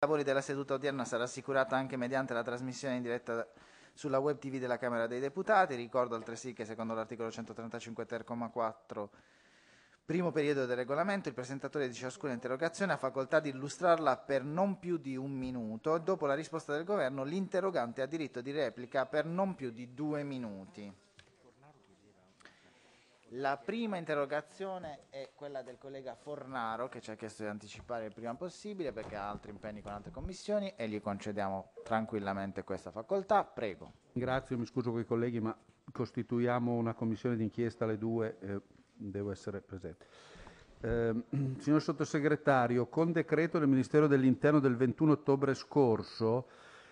I lavori della seduta odierna sarà assicurata anche mediante la trasmissione in diretta sulla web TV della Camera dei Deputati. Ricordo altresì che secondo l'articolo 135 ter, 4, primo periodo del regolamento, il presentatore di ciascuna interrogazione ha facoltà di illustrarla per non più di un minuto. Dopo la risposta del Governo, l'interrogante ha diritto di replica per non più di due minuti. La prima interrogazione è quella del collega Fornaro che ci ha chiesto di anticipare il prima possibile perché ha altri impegni con altre commissioni e gli concediamo tranquillamente questa facoltà. Prego. Grazie, mi scuso con i colleghi ma costituiamo una commissione d'inchiesta alle due, eh, devo essere presente. Eh, signor Sottosegretario, con decreto del Ministero dell'Interno del 21 ottobre scorso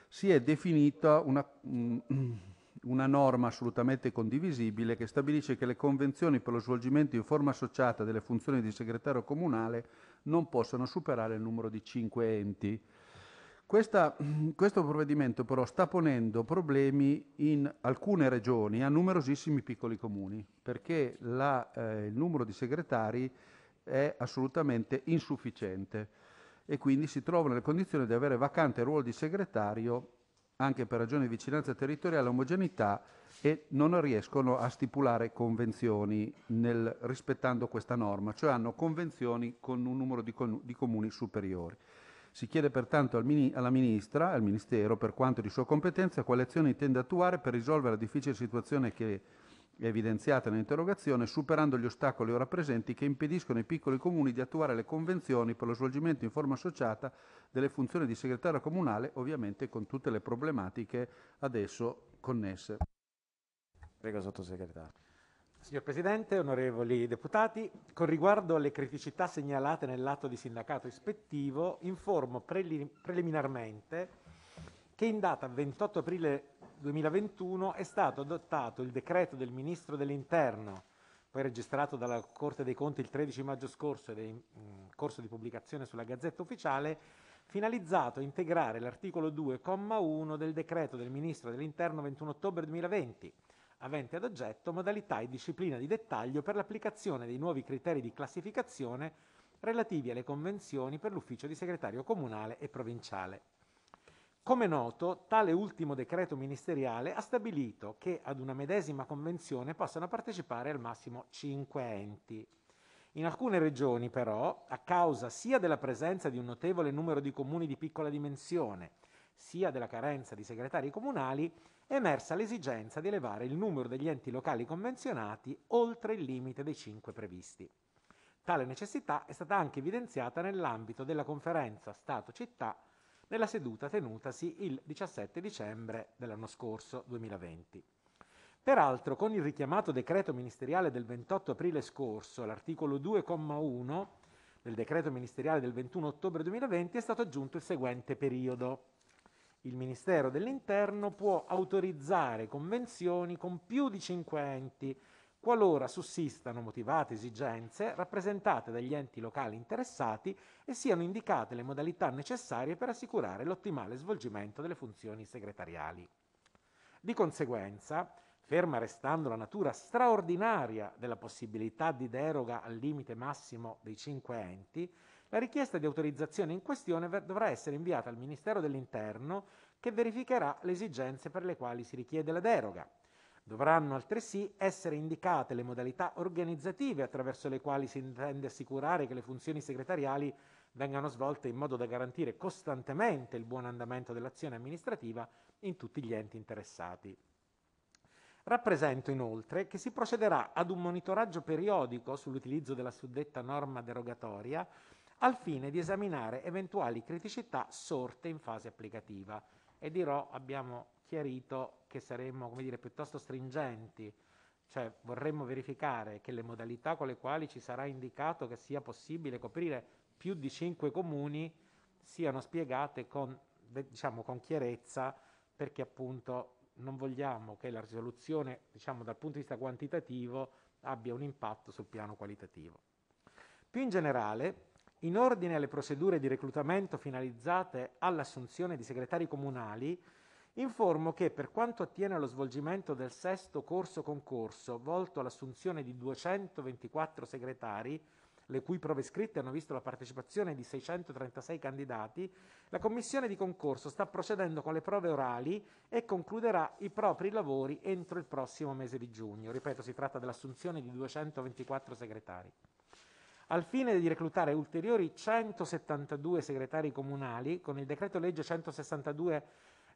si è definita una... Mm, una norma assolutamente condivisibile che stabilisce che le convenzioni per lo svolgimento in forma associata delle funzioni di segretario comunale non possono superare il numero di cinque enti. Questa, questo provvedimento però sta ponendo problemi in alcune regioni a numerosissimi piccoli comuni perché la, eh, il numero di segretari è assolutamente insufficiente e quindi si trovano nelle condizioni di avere vacante ruolo di segretario anche per ragioni di vicinanza territoriale, omogeneità e non riescono a stipulare convenzioni nel, rispettando questa norma, cioè hanno convenzioni con un numero di, con, di comuni superiori. Si chiede pertanto al mini, alla Ministra, al Ministero, per quanto di sua competenza, quale azione intende attuare per risolvere la difficile situazione che evidenziate nell'interrogazione, superando gli ostacoli ora presenti che impediscono ai piccoli comuni di attuare le convenzioni per lo svolgimento in forma associata delle funzioni di segretario comunale, ovviamente con tutte le problematiche adesso connesse. Prego, sottosegretario. Signor Presidente, onorevoli deputati, con riguardo alle criticità segnalate nell'atto di sindacato ispettivo, informo preliminarmente che in data 28 aprile 2021 è stato adottato il decreto del Ministro dell'Interno, poi registrato dalla Corte dei Conti il 13 maggio scorso ed è in mm, corso di pubblicazione sulla Gazzetta Ufficiale, finalizzato a integrare l'articolo 2,1 del decreto del Ministro dell'Interno 21 ottobre 2020, avente ad oggetto modalità e disciplina di dettaglio per l'applicazione dei nuovi criteri di classificazione relativi alle convenzioni per l'ufficio di segretario comunale e provinciale. Come noto, tale ultimo decreto ministeriale ha stabilito che ad una medesima convenzione possano partecipare al massimo 5 enti. In alcune regioni però, a causa sia della presenza di un notevole numero di comuni di piccola dimensione, sia della carenza di segretari comunali, è emersa l'esigenza di elevare il numero degli enti locali convenzionati oltre il limite dei 5 previsti. Tale necessità è stata anche evidenziata nell'ambito della conferenza Stato-Città nella seduta tenutasi il 17 dicembre dell'anno scorso 2020. Peraltro, con il richiamato decreto ministeriale del 28 aprile scorso, l'articolo 2,1 del decreto ministeriale del 21 ottobre 2020 è stato aggiunto il seguente periodo. Il Ministero dell'Interno può autorizzare convenzioni con più di 5 enti qualora sussistano motivate esigenze rappresentate dagli enti locali interessati e siano indicate le modalità necessarie per assicurare l'ottimale svolgimento delle funzioni segretariali. Di conseguenza, ferma restando la natura straordinaria della possibilità di deroga al limite massimo dei cinque enti, la richiesta di autorizzazione in questione dovrà essere inviata al Ministero dell'Interno che verificherà le esigenze per le quali si richiede la deroga Dovranno altresì essere indicate le modalità organizzative attraverso le quali si intende assicurare che le funzioni segretariali vengano svolte in modo da garantire costantemente il buon andamento dell'azione amministrativa in tutti gli enti interessati. Rappresento inoltre che si procederà ad un monitoraggio periodico sull'utilizzo della suddetta norma derogatoria al fine di esaminare eventuali criticità sorte in fase applicativa e dirò abbiamo chiarito che saremmo come dire, piuttosto stringenti, cioè vorremmo verificare che le modalità con le quali ci sarà indicato che sia possibile coprire più di cinque comuni siano spiegate con, diciamo, con chiarezza perché appunto non vogliamo che la risoluzione diciamo, dal punto di vista quantitativo abbia un impatto sul piano qualitativo. Più in generale, in ordine alle procedure di reclutamento finalizzate all'assunzione di segretari comunali, Informo che per quanto attiene allo svolgimento del sesto corso concorso volto all'assunzione di 224 segretari, le cui prove scritte hanno visto la partecipazione di 636 candidati, la commissione di concorso sta procedendo con le prove orali e concluderà i propri lavori entro il prossimo mese di giugno. Ripeto, si tratta dell'assunzione di 224 segretari. Al fine di reclutare ulteriori 172 segretari comunali, con il decreto legge 162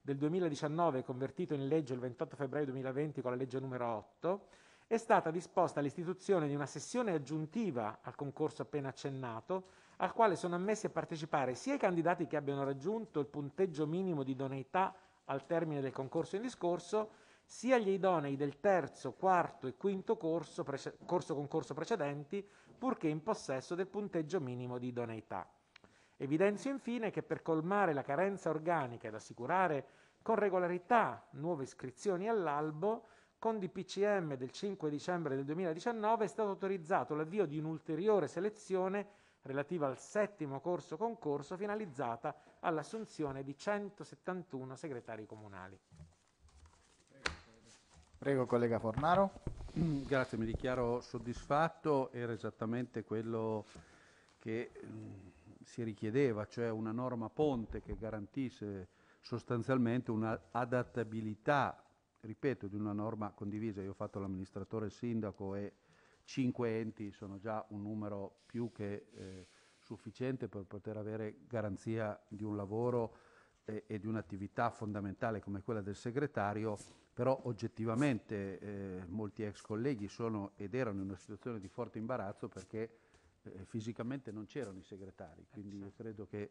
del 2019, convertito in legge il 28 febbraio 2020 con la legge numero 8, è stata disposta l'istituzione di una sessione aggiuntiva al concorso appena accennato, al quale sono ammessi a partecipare sia i candidati che abbiano raggiunto il punteggio minimo di idoneità al termine del concorso in discorso, sia gli idonei del terzo, quarto e quinto corso, corso concorso precedenti, purché in possesso del punteggio minimo di idoneità. Evidenzio infine che per colmare la carenza organica ed assicurare con regolarità nuove iscrizioni all'albo, con DPCM del 5 dicembre del 2019 è stato autorizzato l'avvio di un'ulteriore selezione relativa al settimo corso concorso finalizzata all'assunzione di 171 segretari comunali. Prego collega Fornaro. Mm, grazie, mi dichiaro soddisfatto, era esattamente quello che mm, si richiedeva, cioè una norma ponte che garantisse sostanzialmente un'adattabilità, ripeto, di una norma condivisa. Io ho fatto l'amministratore il sindaco e cinque enti sono già un numero più che eh, sufficiente per poter avere garanzia di un lavoro e, e di un'attività fondamentale come quella del segretario, però oggettivamente eh, molti ex colleghi sono ed erano in una situazione di forte imbarazzo perché eh, eh, fisicamente non c'erano i segretari, quindi io certo. credo che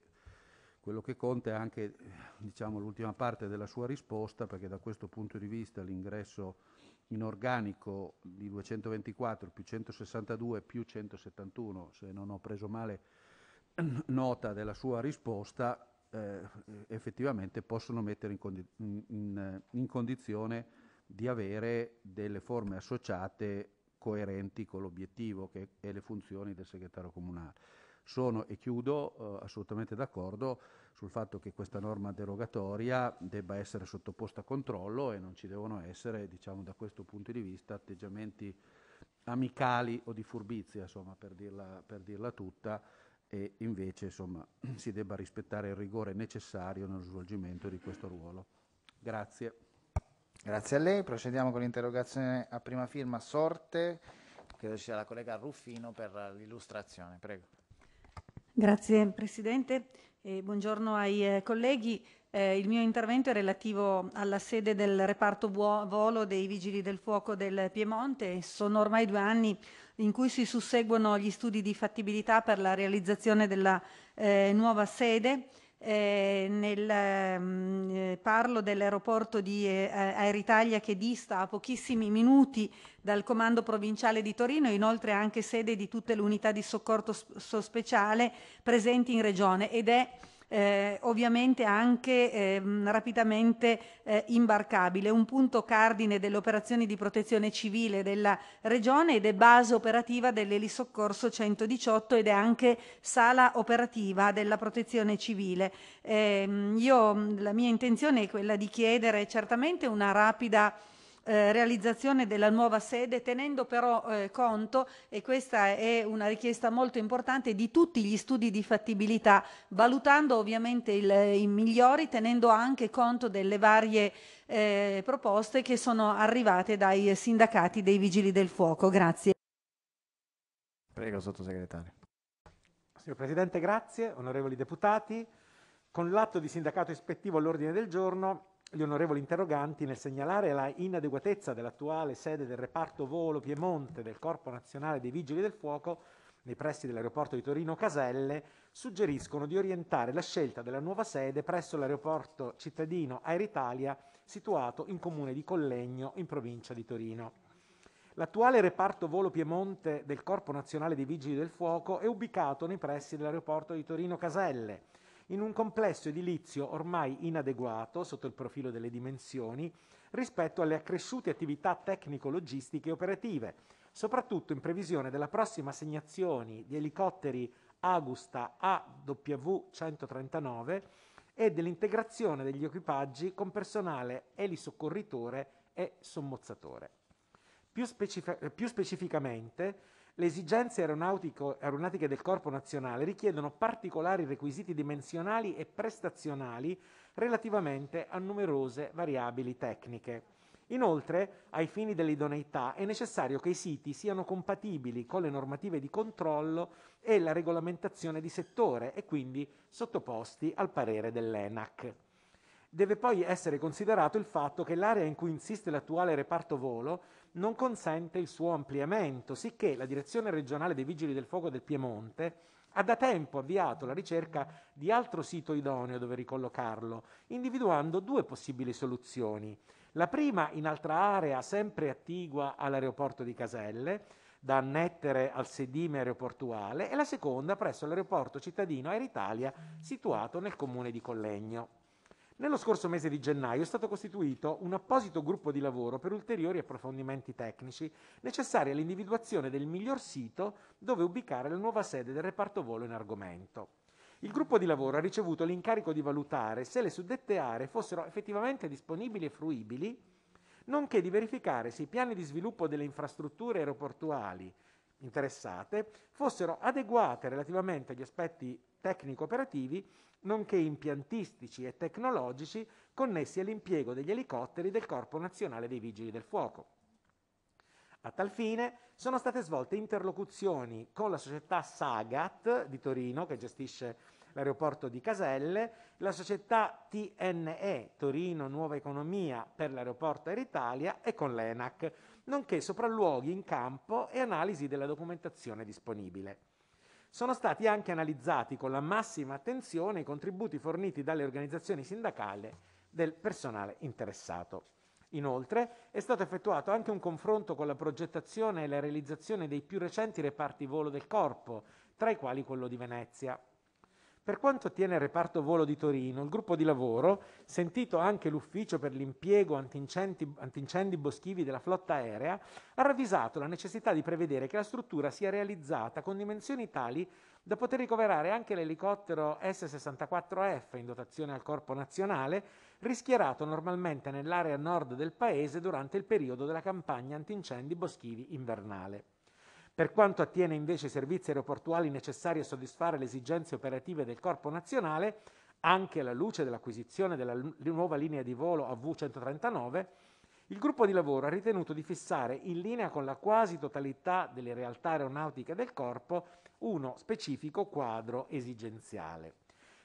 quello che conta è anche diciamo, l'ultima parte della sua risposta, perché da questo punto di vista l'ingresso in organico di 224 più 162 più 171, se non ho preso male nota della sua risposta, eh, effettivamente possono mettere in, condi in, in, in condizione di avere delle forme associate coerenti con l'obiettivo che, e le funzioni del segretario comunale. Sono, e chiudo, eh, assolutamente d'accordo sul fatto che questa norma derogatoria debba essere sottoposta a controllo e non ci devono essere, diciamo, da questo punto di vista, atteggiamenti amicali o di furbizia, insomma, per dirla, per dirla tutta, e invece insomma, si debba rispettare il rigore necessario nello svolgimento di questo ruolo. Grazie. Grazie a lei. Procediamo con l'interrogazione a prima firma Sorte. Credo ci sia la collega Ruffino per l'illustrazione. Prego. Grazie Presidente. Eh, buongiorno ai eh, colleghi. Eh, il mio intervento è relativo alla sede del reparto volo dei Vigili del Fuoco del Piemonte. Sono ormai due anni in cui si susseguono gli studi di fattibilità per la realizzazione della eh, nuova sede eh, nel, mm, eh, parlo dell'aeroporto di eh, eh Aeritalia che dista a pochissimi minuti dal comando provinciale di Torino, inoltre anche sede di tutte le unità di soccorso speciale presenti in regione ed è eh, ovviamente anche eh, rapidamente eh, imbarcabile, un punto cardine delle operazioni di protezione civile della Regione ed è base operativa dell'Elisoccorso 118 ed è anche sala operativa della protezione civile. Ehm, io, la mia intenzione è quella di chiedere certamente una rapida eh, realizzazione della nuova sede, tenendo però eh, conto, e questa è una richiesta molto importante, di tutti gli studi di fattibilità, valutando ovviamente il, eh, i migliori, tenendo anche conto delle varie eh, proposte che sono arrivate dai sindacati dei Vigili del Fuoco. Grazie. Prego, sottosegretario. Signor Presidente, grazie. Onorevoli deputati, con l'atto di sindacato ispettivo all'ordine del giorno gli onorevoli interroganti nel segnalare la inadeguatezza dell'attuale sede del reparto volo Piemonte del Corpo Nazionale dei Vigili del Fuoco nei pressi dell'aeroporto di Torino Caselle suggeriscono di orientare la scelta della nuova sede presso l'aeroporto cittadino Air Italia situato in comune di Collegno in provincia di Torino. L'attuale reparto volo Piemonte del Corpo Nazionale dei Vigili del Fuoco è ubicato nei pressi dell'aeroporto di Torino Caselle in un complesso edilizio ormai inadeguato sotto il profilo delle dimensioni rispetto alle accresciute attività tecnico-logistiche e operative, soprattutto in previsione della prossima assegnazione di elicotteri Agusta AW-139 e dell'integrazione degli equipaggi con personale elisoccorritore e sommozzatore. Più, specific- più specificamente, le esigenze aeronautiche del Corpo nazionale richiedono particolari requisiti dimensionali e prestazionali relativamente a numerose variabili tecniche. Inoltre, ai fini dell'idoneità, è necessario che i siti siano compatibili con le normative di controllo e la regolamentazione di settore e quindi sottoposti al parere dell'ENAC. Deve poi essere considerato il fatto che l'area in cui insiste l'attuale reparto volo non consente il suo ampliamento, sicché la Direzione regionale dei Vigili del Fuoco del Piemonte ha da tempo avviato la ricerca di altro sito idoneo dove ricollocarlo, individuando due possibili soluzioni. La prima in altra area sempre attigua all'aeroporto di Caselle, da annettere al sedime aeroportuale, e la seconda presso l'aeroporto cittadino Air Italia, situato nel comune di Collegno. Nello scorso mese di gennaio è stato costituito un apposito gruppo di lavoro per ulteriori approfondimenti tecnici necessari all'individuazione del miglior sito dove ubicare la nuova sede del reparto volo in argomento. Il gruppo di lavoro ha ricevuto l'incarico di valutare se le suddette aree fossero effettivamente disponibili e fruibili, nonché di verificare se i piani di sviluppo delle infrastrutture aeroportuali interessate fossero adeguate relativamente agli aspetti tecnico-operativi nonché impiantistici e tecnologici connessi all'impiego degli elicotteri del Corpo Nazionale dei Vigili del Fuoco. A tal fine sono state svolte interlocuzioni con la società Sagat di Torino, che gestisce l'aeroporto di Caselle, la società TNE Torino Nuova Economia per l'aeroporto Air Italia e con l'ENAC, nonché sopralluoghi in campo e analisi della documentazione disponibile sono stati anche analizzati con la massima attenzione i contributi forniti dalle organizzazioni sindacali del personale interessato. Inoltre è stato effettuato anche un confronto con la progettazione e la realizzazione dei più recenti reparti volo del corpo, tra i quali quello di Venezia. Per quanto attiene il reparto volo di Torino, il gruppo di lavoro, sentito anche l'ufficio per l'impiego antincendi, antincendi boschivi della flotta aerea, ha ravvisato la necessità di prevedere che la struttura sia realizzata con dimensioni tali da poter ricoverare anche l'elicottero S-64F in dotazione al Corpo Nazionale, rischierato normalmente nell'area nord del paese durante il periodo della campagna antincendi boschivi invernale. Per quanto attiene invece i servizi aeroportuali necessari a soddisfare le esigenze operative del Corpo nazionale, anche alla luce dell'acquisizione della nuova linea di volo AV139, il gruppo di lavoro ha ritenuto di fissare, in linea con la quasi totalità delle realtà aeronautiche del Corpo, uno specifico quadro esigenziale.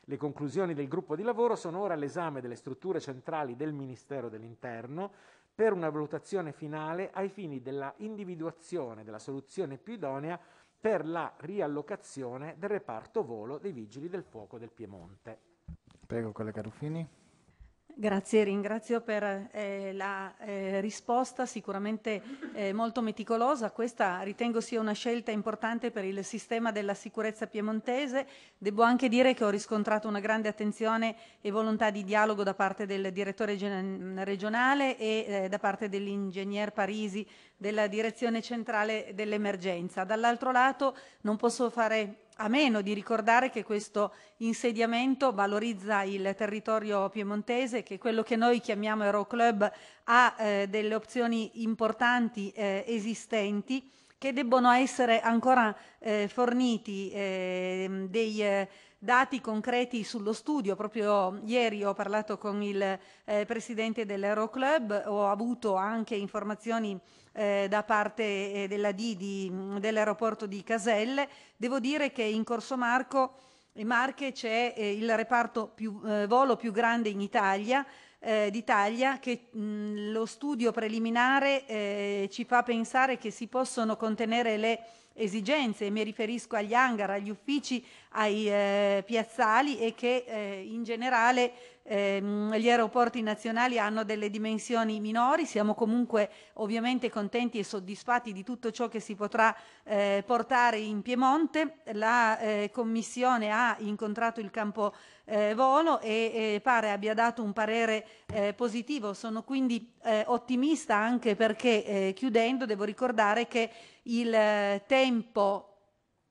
Le conclusioni del gruppo di lavoro sono ora all'esame delle strutture centrali del Ministero dell'Interno, per una valutazione finale ai fini della individuazione della soluzione più idonea per la riallocazione del reparto volo dei Vigili del Fuoco del Piemonte. Prego, collega Ruffini. Grazie, ringrazio per eh, la eh, risposta sicuramente eh, molto meticolosa. Questa ritengo sia una scelta importante per il sistema della sicurezza piemontese. Devo anche dire che ho riscontrato una grande attenzione e volontà di dialogo da parte del direttore regionale e eh, da parte dell'ingegner Parisi della direzione centrale dell'emergenza. Dall'altro lato non posso fare a meno di ricordare che questo insediamento valorizza il territorio piemontese, che quello che noi chiamiamo Euroclub ha eh, delle opzioni importanti eh, esistenti che debbono essere ancora eh, forniti ehm, dei eh, dati concreti sullo studio. Proprio ieri ho parlato con il eh, presidente dell'Aero ho avuto anche informazioni eh, da parte eh, della D dell'aeroporto di Caselle. Devo dire che in Corso Marco in Marche c'è eh, il reparto più, eh, volo più grande in Italia eh, d'Italia che mh, mm, lo studio preliminare ci fa pensare che si possono contenere le esigenze, mi riferisco agli hangar, agli uffici, ai eh, piazzali e che eh, in generale eh, gli aeroporti nazionali hanno delle dimensioni minori, siamo comunque ovviamente contenti e soddisfatti di tutto ciò che si potrà eh, portare in Piemonte. La eh, Commissione ha incontrato il campo eh, volo e pare abbia dato un parere eh, positivo. Sono quindi eh, ottimista anche perché chiudendo devo ricordare che il tempo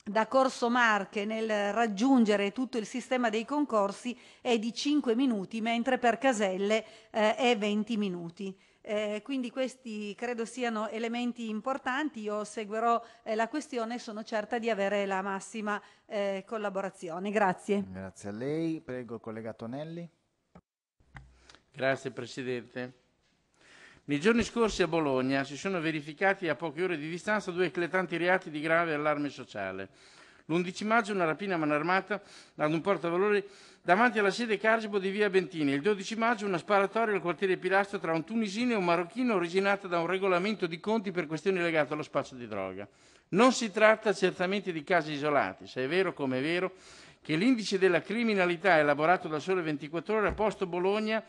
da Corso Marche nel raggiungere tutto il sistema dei concorsi è di 5 minuti, mentre per Caselle eh, è 20 minuti. Eh, quindi questi credo siano elementi importanti, io seguirò eh, la questione e sono certa di avere la massima eh, collaborazione. Grazie. Grazie a lei. Prego, collega Tonelli. Grazie Presidente. Nei giorni scorsi a Bologna si sono verificati a poche ore di distanza due eclatanti reati di grave allarme sociale. L'11 maggio una rapina a mano armata ad un portavalori davanti alla sede Cargibo di via Bentini. Il 12 maggio una sparatoria al quartiere Pilastro tra un tunisino e un marocchino originata da un regolamento di conti per questioni legate allo spazio di droga. Non si tratta certamente di casi isolati, se è vero come è vero che l'indice della criminalità elaborato da sole 24 ore ha posto Bologna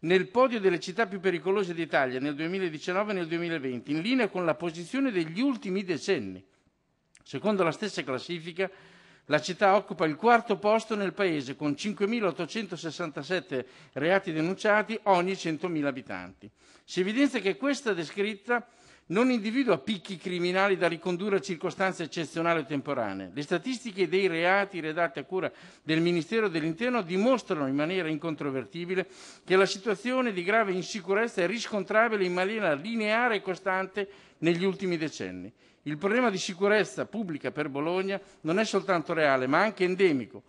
nel podio delle città più pericolose d'Italia nel 2019 e nel 2020, in linea con la posizione degli ultimi decenni. Secondo la stessa classifica, la città occupa il quarto posto nel paese con 5.867 reati denunciati ogni 100.000 abitanti. Si evidenzia che questa descritta non individua picchi criminali da ricondurre a circostanze eccezionali o temporanee. Le statistiche dei reati redatte a cura del Ministero dell'Interno dimostrano in maniera incontrovertibile che la situazione di grave insicurezza è riscontrabile in maniera lineare e costante negli ultimi decenni. Il problema di sicurezza pubblica per Bologna non è soltanto reale, ma anche endemico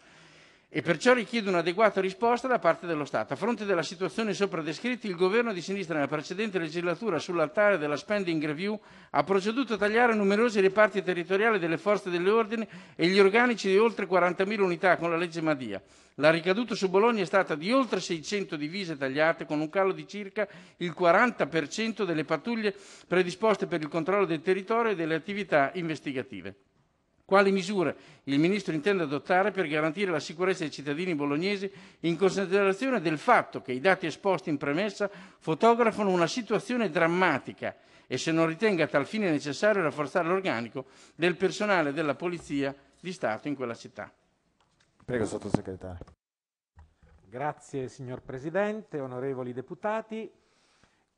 e perciò richiede un'adeguata risposta da parte dello Stato. A fronte della situazione sopra descritta, il governo di sinistra nella precedente legislatura sull'altare della spending review ha proceduto a tagliare numerosi reparti territoriali delle forze dell'ordine e gli organici di oltre 40.000 unità con la legge Madia. La ricaduta su Bologna è stata di oltre 600 divise tagliate con un calo di circa il 40% delle pattuglie predisposte per il controllo del territorio e delle attività investigative quali misure il Ministro intende adottare per garantire la sicurezza dei cittadini bolognesi in considerazione del fatto che i dati esposti in premessa fotografano una situazione drammatica e se non ritenga a tal fine necessario rafforzare l'organico del personale della Polizia di Stato in quella città. Prego, Sottosegretario. Grazie, signor Presidente, onorevoli deputati.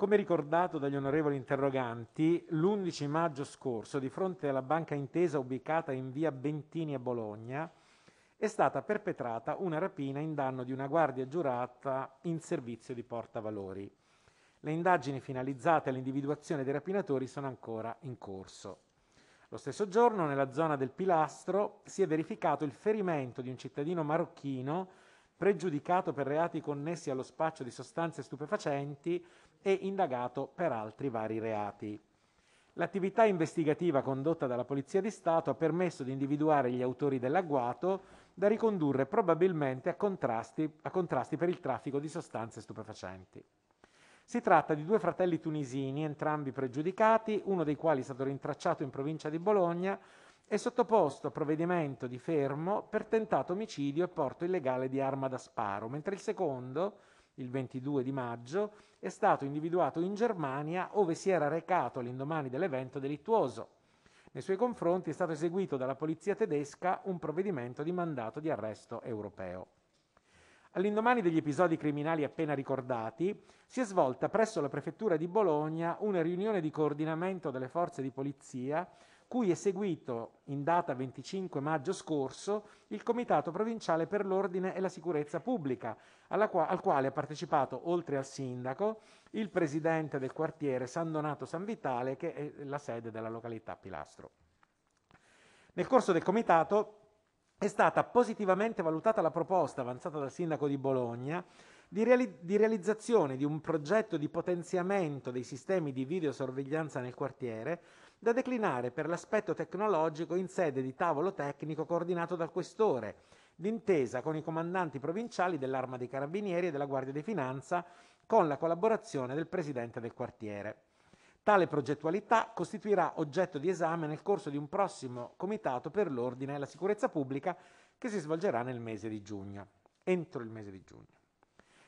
Come ricordato dagli onorevoli interroganti, l'11 maggio scorso, di fronte alla banca intesa ubicata in via Bentini a Bologna, è stata perpetrata una rapina in danno di una guardia giurata in servizio di portavalori. Le indagini finalizzate all'individuazione dei rapinatori sono ancora in corso. Lo stesso giorno, nella zona del Pilastro, si è verificato il ferimento di un cittadino marocchino pregiudicato per reati connessi allo spaccio di sostanze stupefacenti e indagato per altri vari reati. L'attività investigativa condotta dalla Polizia di Stato ha permesso di individuare gli autori dell'agguato da ricondurre probabilmente a contrasti, a contrasti per il traffico di sostanze stupefacenti. Si tratta di due fratelli tunisini, entrambi pregiudicati, uno dei quali è stato rintracciato in provincia di Bologna e sottoposto a provvedimento di fermo per tentato omicidio e porto illegale di arma da sparo, mentre il secondo il 22 di maggio, è stato individuato in Germania dove si era recato all'indomani dell'evento delittuoso. Nei suoi confronti è stato eseguito dalla polizia tedesca un provvedimento di mandato di arresto europeo. All'indomani degli episodi criminali appena ricordati, si è svolta presso la prefettura di Bologna una riunione di coordinamento delle forze di polizia cui è seguito, in data 25 maggio scorso, il Comitato Provinciale per l'Ordine e la Sicurezza Pubblica, qua- al quale ha partecipato, oltre al sindaco, il presidente del quartiere San Donato San Vitale, che è la sede della località Pilastro. Nel corso del Comitato è stata positivamente valutata la proposta avanzata dal sindaco di Bologna di, reali- di realizzazione di un progetto di potenziamento dei sistemi di videosorveglianza nel quartiere, da declinare per l'aspetto tecnologico in sede di tavolo tecnico coordinato dal questore, d'intesa con i comandanti provinciali dell'Arma dei Carabinieri e della Guardia di Finanza, con la collaborazione del presidente del quartiere. Tale progettualità costituirà oggetto di esame nel corso di un prossimo comitato per l'ordine e la sicurezza pubblica che si svolgerà nel mese di giugno, entro il mese di giugno.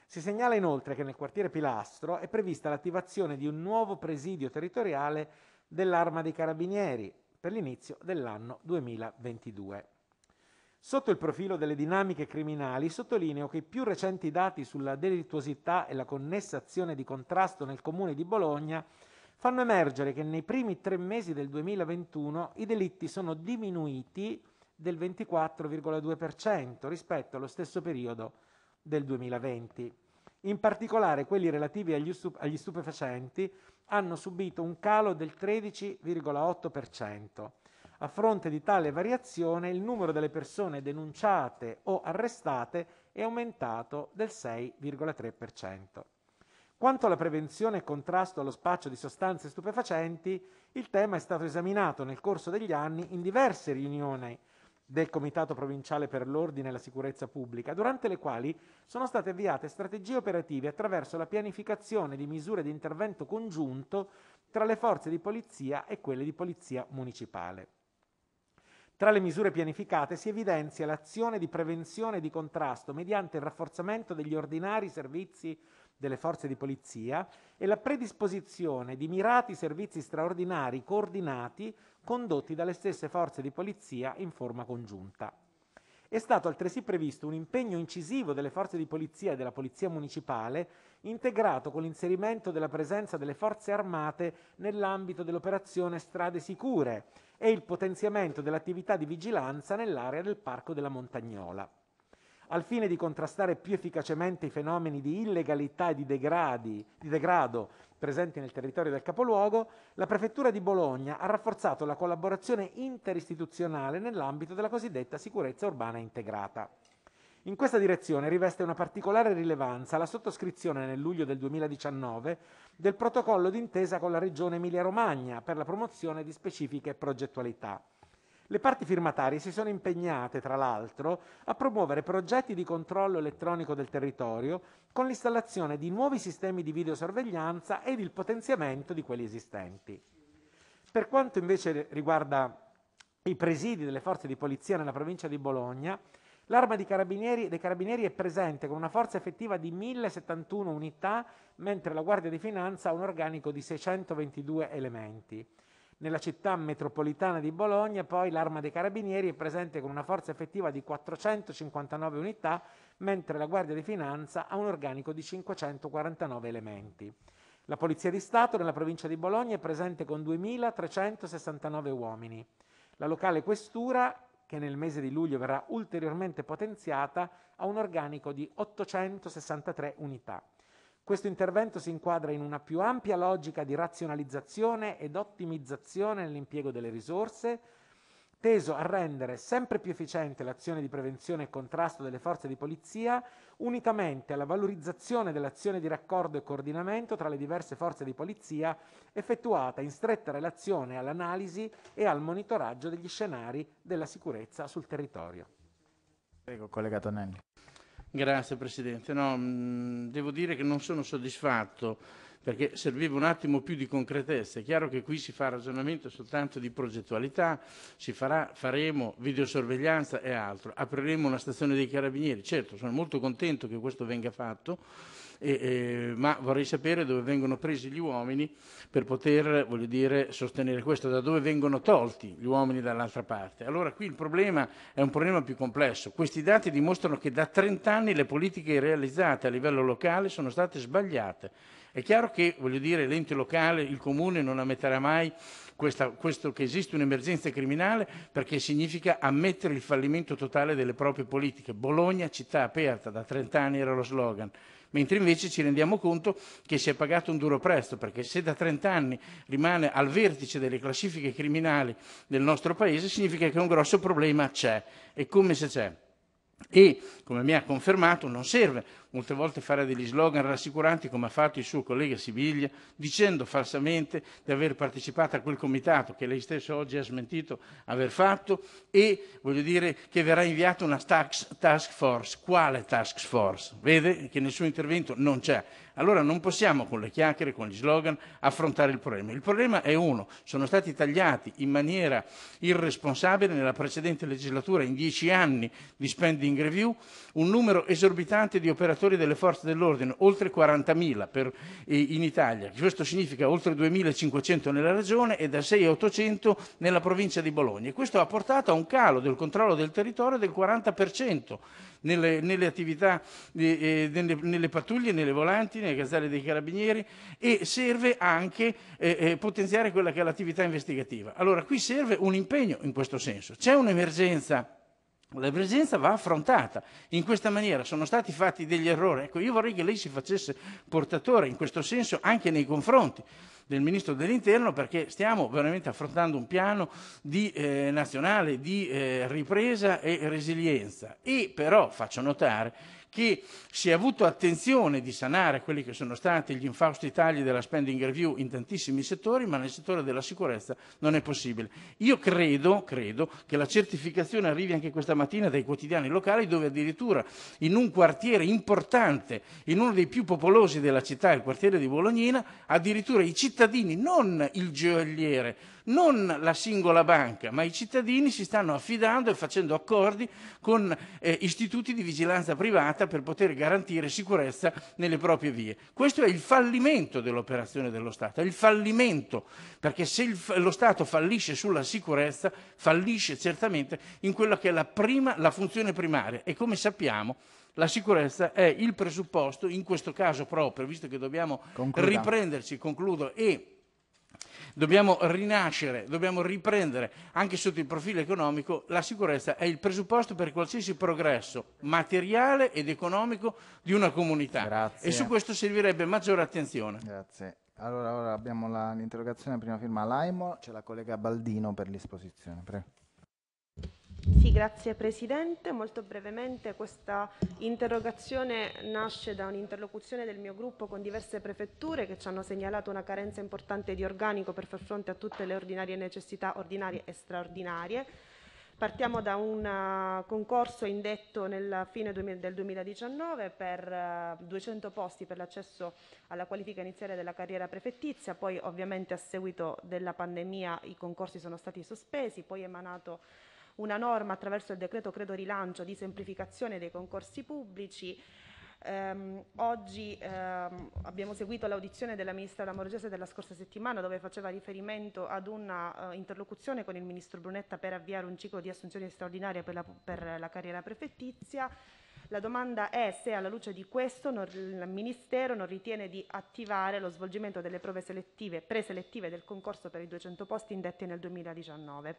Si segnala inoltre che nel quartiere Pilastro è prevista l'attivazione di un nuovo presidio territoriale dell'Arma dei Carabinieri per l'inizio dell'anno 2022. Sotto il profilo delle dinamiche criminali sottolineo che i più recenti dati sulla delittuosità e la connessa azione di contrasto nel comune di Bologna fanno emergere che nei primi tre mesi del 2021 i delitti sono diminuiti del 24,2% rispetto allo stesso periodo del 2020. In particolare quelli relativi agli, stup- agli stupefacenti hanno subito un calo del 13,8%. A fronte di tale variazione il numero delle persone denunciate o arrestate è aumentato del 6,3%. Quanto alla prevenzione e contrasto allo spaccio di sostanze stupefacenti, il tema è stato esaminato nel corso degli anni in diverse riunioni del Comitato Provinciale per l'Ordine e la Sicurezza Pubblica, durante le quali sono state avviate strategie operative attraverso la pianificazione di misure di intervento congiunto tra le forze di polizia e quelle di polizia municipale. Tra le misure pianificate si evidenzia l'azione di prevenzione e di contrasto mediante il rafforzamento degli ordinari servizi delle forze di polizia e la predisposizione di mirati servizi straordinari coordinati condotti dalle stesse forze di polizia in forma congiunta. È stato altresì previsto un impegno incisivo delle forze di polizia e della polizia municipale, integrato con l'inserimento della presenza delle forze armate nell'ambito dell'operazione Strade Sicure e il potenziamento dell'attività di vigilanza nell'area del Parco della Montagnola al fine di contrastare più efficacemente i fenomeni di illegalità e di, degradi, di, degrado presenti nel territorio del capoluogo, la Prefettura di Bologna ha rafforzato la collaborazione interistituzionale nell'ambito della cosiddetta sicurezza urbana integrata. In questa direzione riveste una particolare rilevanza la sottoscrizione nel luglio del 2019 del protocollo d'intesa con la Regione Emilia-Romagna per la promozione di specifiche progettualità. Le parti firmatarie si sono impegnate, tra l'altro, a promuovere progetti di controllo elettronico del territorio con l'installazione di nuovi sistemi di videosorveglianza ed il potenziamento di quelli esistenti. Per quanto invece riguarda i presidi delle forze di polizia nella provincia di Bologna, l'arma carabinieri, dei carabinieri è presente con una forza effettiva di 1071 unità, mentre la Guardia di Finanza ha un organico di 622 elementi. Nella città metropolitana di Bologna poi l'Arma dei Carabinieri è presente con una forza effettiva di 459 unità, mentre la Guardia di Finanza ha un organico di 549 elementi. La Polizia di Stato nella provincia di Bologna è presente con 2.369 uomini. La locale questura, che nel mese di luglio verrà ulteriormente potenziata, ha un organico di 863 unità. Questo intervento si inquadra in una più ampia logica di razionalizzazione ed ottimizzazione nell'impiego delle risorse, teso a rendere sempre più efficiente l'azione di prevenzione e contrasto delle forze di polizia, unitamente alla valorizzazione dell'azione di raccordo e coordinamento tra le diverse forze di polizia, effettuata in stretta relazione all'analisi e al monitoraggio degli scenari della sicurezza sul territorio. Prego, collega Tonelli. Grazie Presidente. No, mm, devo dire che non sono soddisfatto perché serviva un attimo più di concretezza. È chiaro che qui si fa ragionamento soltanto di progettualità, farà, faremo videosorveglianza e altro, apriremo una stazione dei carabinieri. Certo, sono molto contento che questo venga fatto, e, e, ma vorrei sapere dove vengono presi gli uomini per poter dire, sostenere questo, da dove vengono tolti gli uomini dall'altra parte. Allora qui il problema è un problema più complesso. Questi dati dimostrano che da 30 anni le politiche realizzate a livello locale sono state sbagliate. È chiaro che dire, l'ente locale, il comune non ammetterà mai questa, questo che esiste un'emergenza criminale perché significa ammettere il fallimento totale delle proprie politiche. Bologna, città aperta, da 30 anni era lo slogan mentre invece ci rendiamo conto che si è pagato un duro prezzo, perché se da 30 anni rimane al vertice delle classifiche criminali del nostro Paese, significa che un grosso problema c'è, e come se c'è e, come mi ha confermato, non serve molte volte fare degli slogan rassicuranti come ha fatto il suo collega Siviglia, dicendo falsamente di aver partecipato a quel comitato che lei stesso oggi ha smentito aver fatto e, voglio dire, che verrà inviata una task, task force. Quale task force? Vede che nel suo intervento non c'è allora non possiamo con le chiacchiere, con gli slogan affrontare il problema. Il problema è uno, sono stati tagliati in maniera irresponsabile nella precedente legislatura, in dieci anni di spending review, un numero esorbitante di operatori delle forze dell'ordine, oltre 40.000 per, eh, in Italia. Questo significa oltre 2.500 nella regione e da 6 a 800 nella provincia di Bologna. E questo ha portato a un calo del controllo del territorio del 40% nelle, nelle attività, eh, nelle, nelle, pattuglie, nelle volanti, nelle caselle dei carabinieri e serve anche eh, eh, potenziare quella che è l'attività investigativa. Allora qui serve un impegno in questo senso. C'è un'emergenza. L'emergenza va affrontata in questa maniera, sono stati fatti degli errori. Ecco, io vorrei che lei si facesse portatore in questo senso anche nei confronti del Ministro dell'Interno perché stiamo veramente affrontando un piano di, eh, nazionale di eh, ripresa e resilienza e però faccio notare che si è avuto attenzione di sanare quelli che sono stati gli infausti tagli della spending review in tantissimi settori, ma nel settore della sicurezza non è possibile. Io credo, credo che la certificazione arrivi anche questa mattina dai quotidiani locali dove addirittura in un quartiere importante, in uno dei più popolosi della città, il quartiere di Bolognina, addirittura i cittadini, non il gioielliere, non la singola banca, ma i cittadini si stanno affidando e facendo accordi con eh, istituti di vigilanza privata adeguata per poter garantire sicurezza nelle proprie vie. Questo è il fallimento dell'operazione dello Stato, è il fallimento, perché se il, lo Stato fallisce sulla sicurezza, fallisce certamente in quella che è la, prima, la funzione primaria e come sappiamo la sicurezza è il presupposto, in questo caso proprio, visto che dobbiamo riprenderci, concludo, e dobbiamo rinascere, dobbiamo riprendere anche sotto il profilo economico, la sicurezza è il presupposto per qualsiasi progresso materiale ed economico di una comunità. Grazie. E su questo servirebbe maggiore attenzione. Grazie. Allora, ora abbiamo l'interrogazione prima firma Laimo, c'è la collega Baldino per l'esposizione. Prego. Sì, grazie Presidente. Molto brevemente questa interrogazione nasce da un'interlocuzione del mio gruppo con diverse prefetture che ci hanno segnalato una carenza importante di organico per far fronte a tutte le ordinarie necessità ordinarie e straordinarie. Partiamo da un eh, concorso indetto nella fine del 2019 per 200 eh, posti per l'accesso alla qualifica iniziale della carriera prefettizia, poi ovviamente a seguito della pandemia i concorsi sono stati sospesi, poi emanato una norma attraverso il decreto Credo Rilancio di semplificazione dei concorsi pubblici. Um, oggi um, abbiamo seguito l'audizione della ministra Lamorgese della scorsa settimana dove faceva riferimento ad una uh, interlocuzione con il ministro Brunetta per avviare un ciclo di assunzioni straordinarie per la, per la carriera prefettizia. La domanda è se alla luce di questo non, il Ministero non ritiene di attivare lo svolgimento delle prove selettive, preselettive del concorso per i 200 posti indetti nel 2019.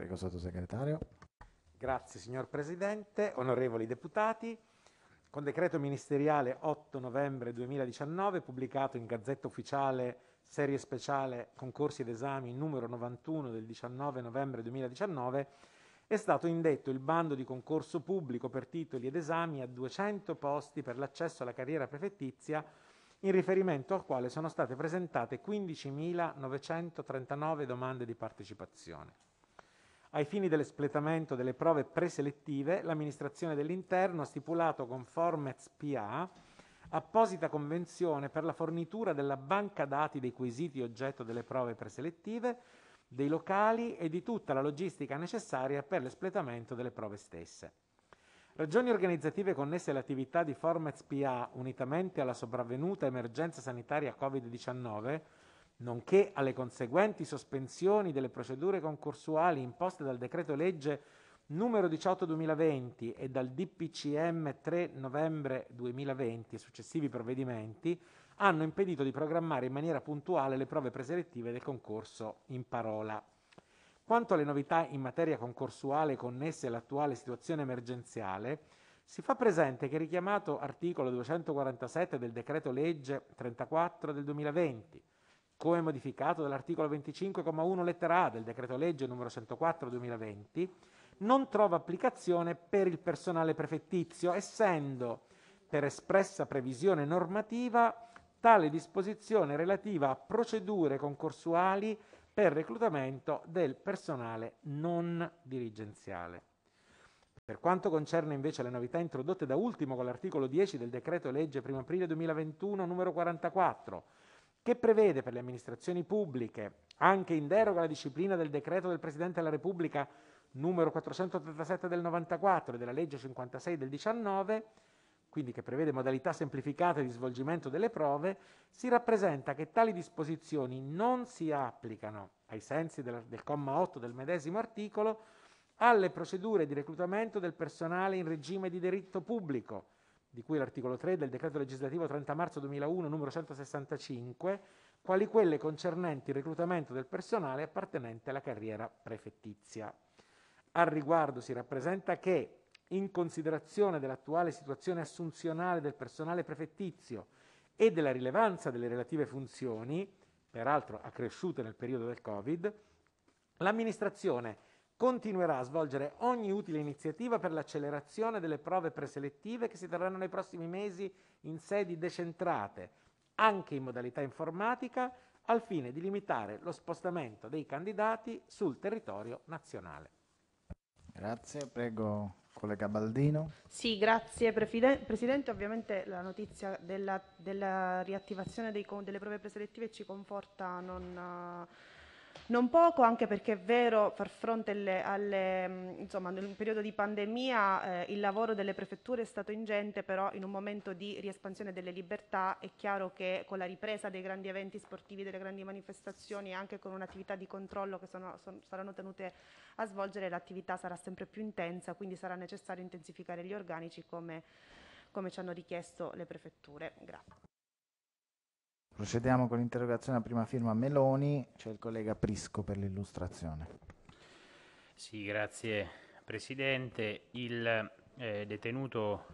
Prego, sottosegretario. Grazie, signor Presidente, onorevoli deputati. Con decreto ministeriale 8 novembre 2019, pubblicato in Gazzetta Ufficiale Serie Speciale Concorsi ed Esami numero 91 del 19 novembre 2019, è stato indetto il bando di concorso pubblico per titoli ed esami a 200 posti per l'accesso alla carriera prefettizia, in riferimento al quale sono state presentate 15.939 domande di partecipazione. Ai fini dell'espletamento delle prove preselettive, l'amministrazione dell'interno ha stipulato con Formez PA apposita convenzione per la fornitura della banca dati dei quesiti oggetto delle prove preselettive, dei locali e di tutta la logistica necessaria per l'espletamento delle prove stesse. Ragioni organizzative connesse all'attività di Formez PA unitamente alla sopravvenuta emergenza sanitaria Covid-19 nonché alle conseguenti sospensioni delle procedure concorsuali imposte dal decreto legge numero 18-2020 e dal DPCM 3 novembre 2020 e successivi provvedimenti hanno impedito di programmare in maniera puntuale le prove preselettive del concorso in parola. Quanto alle novità in materia concorsuale connesse all'attuale situazione emergenziale, si fa presente che richiamato articolo 247 del decreto legge 34 del 2020 come modificato dall'articolo 25,1 lettera A del decreto legge numero 104 2020, non trova applicazione per il personale prefettizio, essendo per espressa previsione normativa tale disposizione relativa a procedure concorsuali per reclutamento del personale non dirigenziale. Per quanto concerne invece le novità introdotte da ultimo con l'articolo 10 del decreto legge 1 aprile 2021 numero 44, che prevede per le amministrazioni pubbliche, anche in deroga alla disciplina del decreto del Presidente della Repubblica numero 487 del 94 e della legge 56 del 19, quindi che prevede modalità semplificate di svolgimento delle prove, si rappresenta che tali disposizioni non si applicano, ai sensi del, del comma 8 del medesimo articolo, alle procedure di reclutamento del personale in regime di diritto pubblico, di cui l'articolo 3 del decreto legislativo 30 marzo 2001 numero 165, quali quelle concernenti il reclutamento del personale appartenente alla carriera prefettizia. Al riguardo si rappresenta che, in considerazione dell'attuale situazione assunzionale del personale prefettizio e della rilevanza delle relative funzioni, peraltro accresciute nel periodo del Covid, l'amministrazione continuerà a svolgere ogni utile iniziativa per l'accelerazione delle prove preselettive che si terranno nei prossimi mesi in sedi decentrate, anche in modalità informatica, al fine di limitare lo spostamento dei candidati sul territorio nazionale. Grazie, prego collega Baldino. Sì, grazie Presidente. Presidente ovviamente la notizia della, della riattivazione dei, delle prove preselettive ci conforta non... Uh, non poco, anche perché è vero, far fronte alle, alle, mm, insomma, nel periodo di pandemia eh, il lavoro delle prefetture è stato ingente, però in un momento di riespansione delle libertà è chiaro che con la ripresa dei grandi eventi sportivi, delle grandi manifestazioni anche con un'attività di controllo che sono, sono, saranno tenute a svolgere, l'attività sarà sempre più intensa, quindi sarà necessario intensificare gli organici come, come ci hanno richiesto le prefetture. Grazie. Procediamo con l'interrogazione a prima firma Meloni, c'è il collega Prisco per l'illustrazione. Sì, grazie Presidente. Il eh, detenuto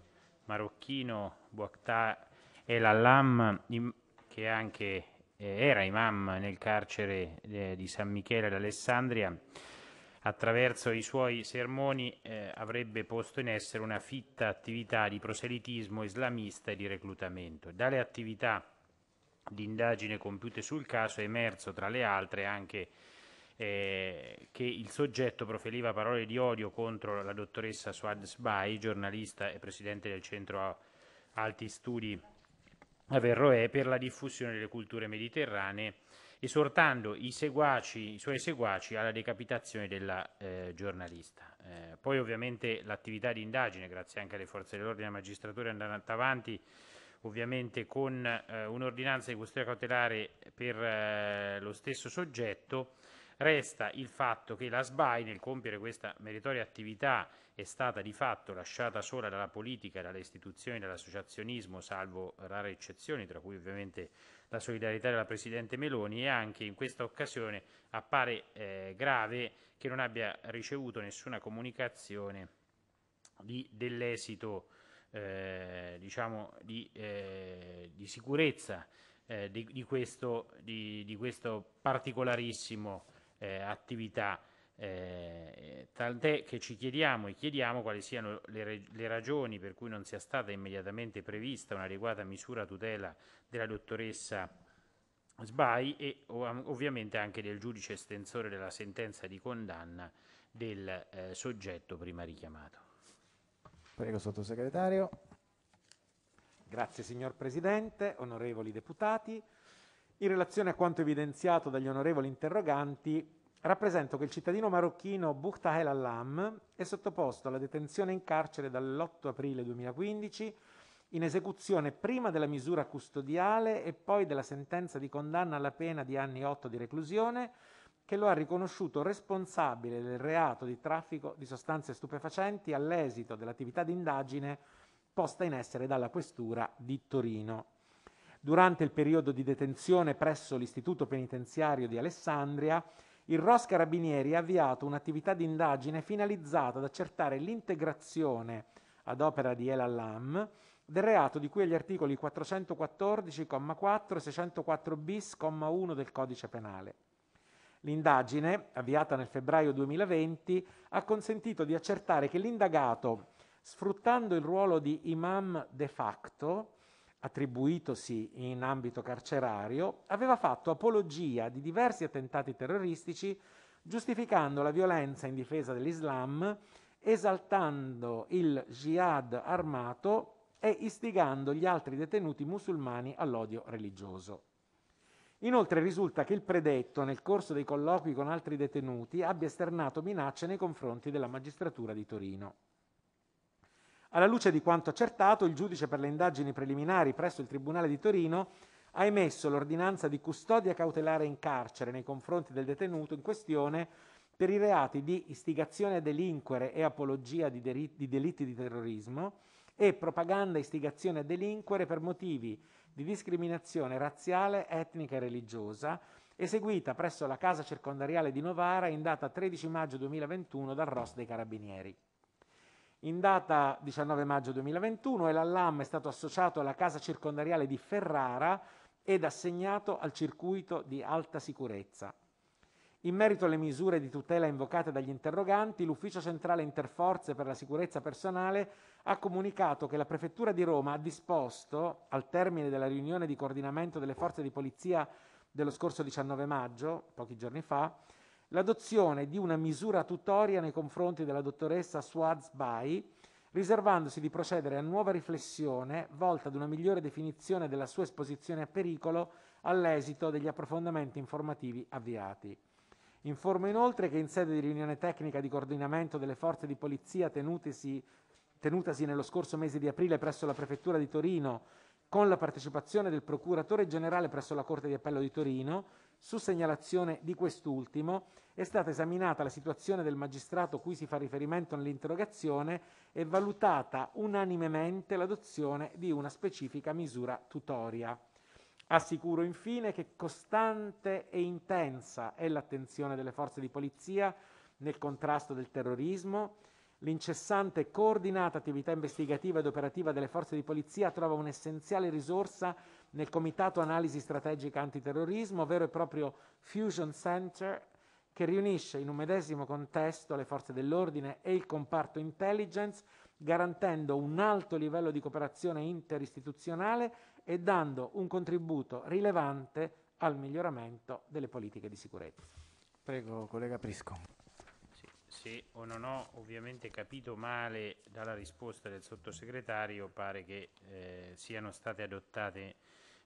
marocchino Bouakta El Allam, che anche eh, era imam nel carcere eh, di San Michele d'Alessandria, attraverso i suoi sermoni eh, avrebbe posto in essere una fitta attività di proselitismo islamista e di reclutamento. Dalle attività di indagine compiute sul caso è emerso tra le altre anche eh, che il soggetto proferiva parole di odio contro la dottoressa Swad Sbai, giornalista e presidente del centro Alti Studi a Verroe, per la diffusione delle culture mediterranee, esortando i, seguaci, i suoi seguaci alla decapitazione della eh, giornalista. Eh, poi ovviamente l'attività di indagine, grazie anche alle forze dell'ordine e alla magistratura, è andata avanti ovviamente con eh, un'ordinanza di custodia cautelare per eh, lo stesso soggetto, resta il fatto che la SBAI nel compiere questa meritoria attività è stata di fatto lasciata sola dalla politica, dalle istituzioni, dall'associazionismo, salvo rare eccezioni, tra cui ovviamente la solidarietà della Presidente Meloni e anche in questa occasione appare eh, grave che non abbia ricevuto nessuna comunicazione dell'esito eh, diciamo di, eh, di sicurezza eh, di, di, questo, di, questo, particolarissimo eh, attività. Eh, tant'è che ci chiediamo e chiediamo quali siano le, le, ragioni per cui non sia stata immediatamente prevista un'adeguata misura a tutela della dottoressa Sbai e ovviamente anche del giudice estensore della sentenza di condanna del eh, soggetto prima richiamato. Prego, sottosegretario. Grazie signor Presidente, onorevoli deputati. In relazione a quanto evidenziato dagli onorevoli interroganti, rappresento che il cittadino marocchino Buhtahel Allam è sottoposto alla detenzione in carcere dall'8 aprile 2015 in esecuzione prima della misura custodiale e poi della sentenza di condanna alla pena di anni 8 di reclusione che lo ha riconosciuto responsabile del reato di traffico di sostanze stupefacenti all'esito dell'attività d'indagine posta in essere dalla Questura di Torino. Durante il periodo di detenzione presso l'istituto penitenziario di Alessandria, il ROS Carabinieri ha avviato un'attività d'indagine finalizzata ad accertare l'integrazione ad opera di El Alam del reato di cui agli articoli 414,4 e 604 bis,1 del codice penale. L'indagine, avviata nel febbraio 2020, ha consentito di accertare che l'indagato, sfruttando il ruolo di imam de facto, attribuitosi in ambito carcerario, aveva fatto apologia di diversi attentati terroristici, giustificando la violenza in difesa dell'Islam, esaltando il jihad armato e istigando gli altri detenuti musulmani all'odio religioso. Inoltre risulta che il predetto, nel corso dei colloqui con altri detenuti, abbia esternato minacce nei confronti della magistratura di Torino. Alla luce di quanto accertato, il giudice per le indagini preliminari presso il Tribunale di Torino ha emesso l'ordinanza di custodia cautelare in carcere nei confronti del detenuto in questione per i reati di istigazione a delinquere e apologia di, delitti di terrorismo e propaganda istigazione a delinquere per motivi di discriminazione razziale, etnica e religiosa, eseguita presso la casa circondariale di Novara in data 13 maggio 2021 dal ROS dei Carabinieri. In data 19 maggio 2021 l'allam è stato associato alla casa circondariale di Ferrara ed assegnato al circuito di alta sicurezza. In merito alle misure di tutela invocate dagli interroganti, l'Ufficio Centrale Interforze per la Sicurezza Personale ha comunicato che la Prefettura di Roma ha disposto, al termine della riunione di coordinamento delle forze di polizia dello scorso 19 maggio, pochi giorni fa, l'adozione di una misura tutoria nei confronti della dottoressa Suaz Bai, riservandosi di procedere a nuova riflessione volta ad una migliore definizione della sua esposizione a pericolo all'esito degli approfondimenti informativi avviati. Informo inoltre che in sede di riunione tecnica di coordinamento delle forze di polizia tenutesi, tenutasi nello scorso mese di aprile presso la Prefettura di Torino, con la partecipazione del Procuratore generale presso la Corte di Appello di Torino, su segnalazione di quest'ultimo, è stata esaminata la situazione del magistrato cui si fa riferimento nell'interrogazione e valutata unanimemente l'adozione di una specifica misura tutoria. Assicuro infine che costante e intensa è l'attenzione delle forze di polizia nel contrasto del terrorismo. L'incessante e coordinata attività investigativa ed operativa delle forze di polizia trova un'essenziale risorsa nel Comitato Analisi Strategica Antiterrorismo, vero e proprio Fusion Center, che riunisce in un medesimo contesto le forze dell'ordine e il comparto intelligence, garantendo un alto livello di cooperazione interistituzionale e dando un contributo rilevante al miglioramento delle politiche di sicurezza. Prego, collega Prisco. Sì, se o non ho ovviamente capito male dalla risposta del sottosegretario, pare che eh, siano state adottate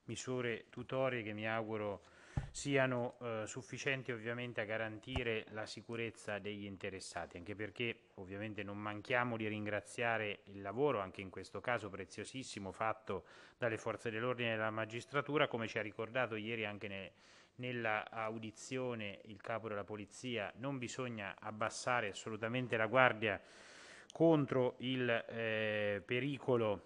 misure tutorie che mi auguro siano eh, sufficienti ovviamente a garantire la sicurezza degli interessati, anche perché ovviamente non manchiamo di ringraziare il lavoro, anche in questo caso preziosissimo, fatto dalle forze dell'ordine e dalla magistratura, come ci ha ricordato ieri anche ne, nella audizione il capo della polizia, non bisogna abbassare assolutamente la guardia contro il eh, pericolo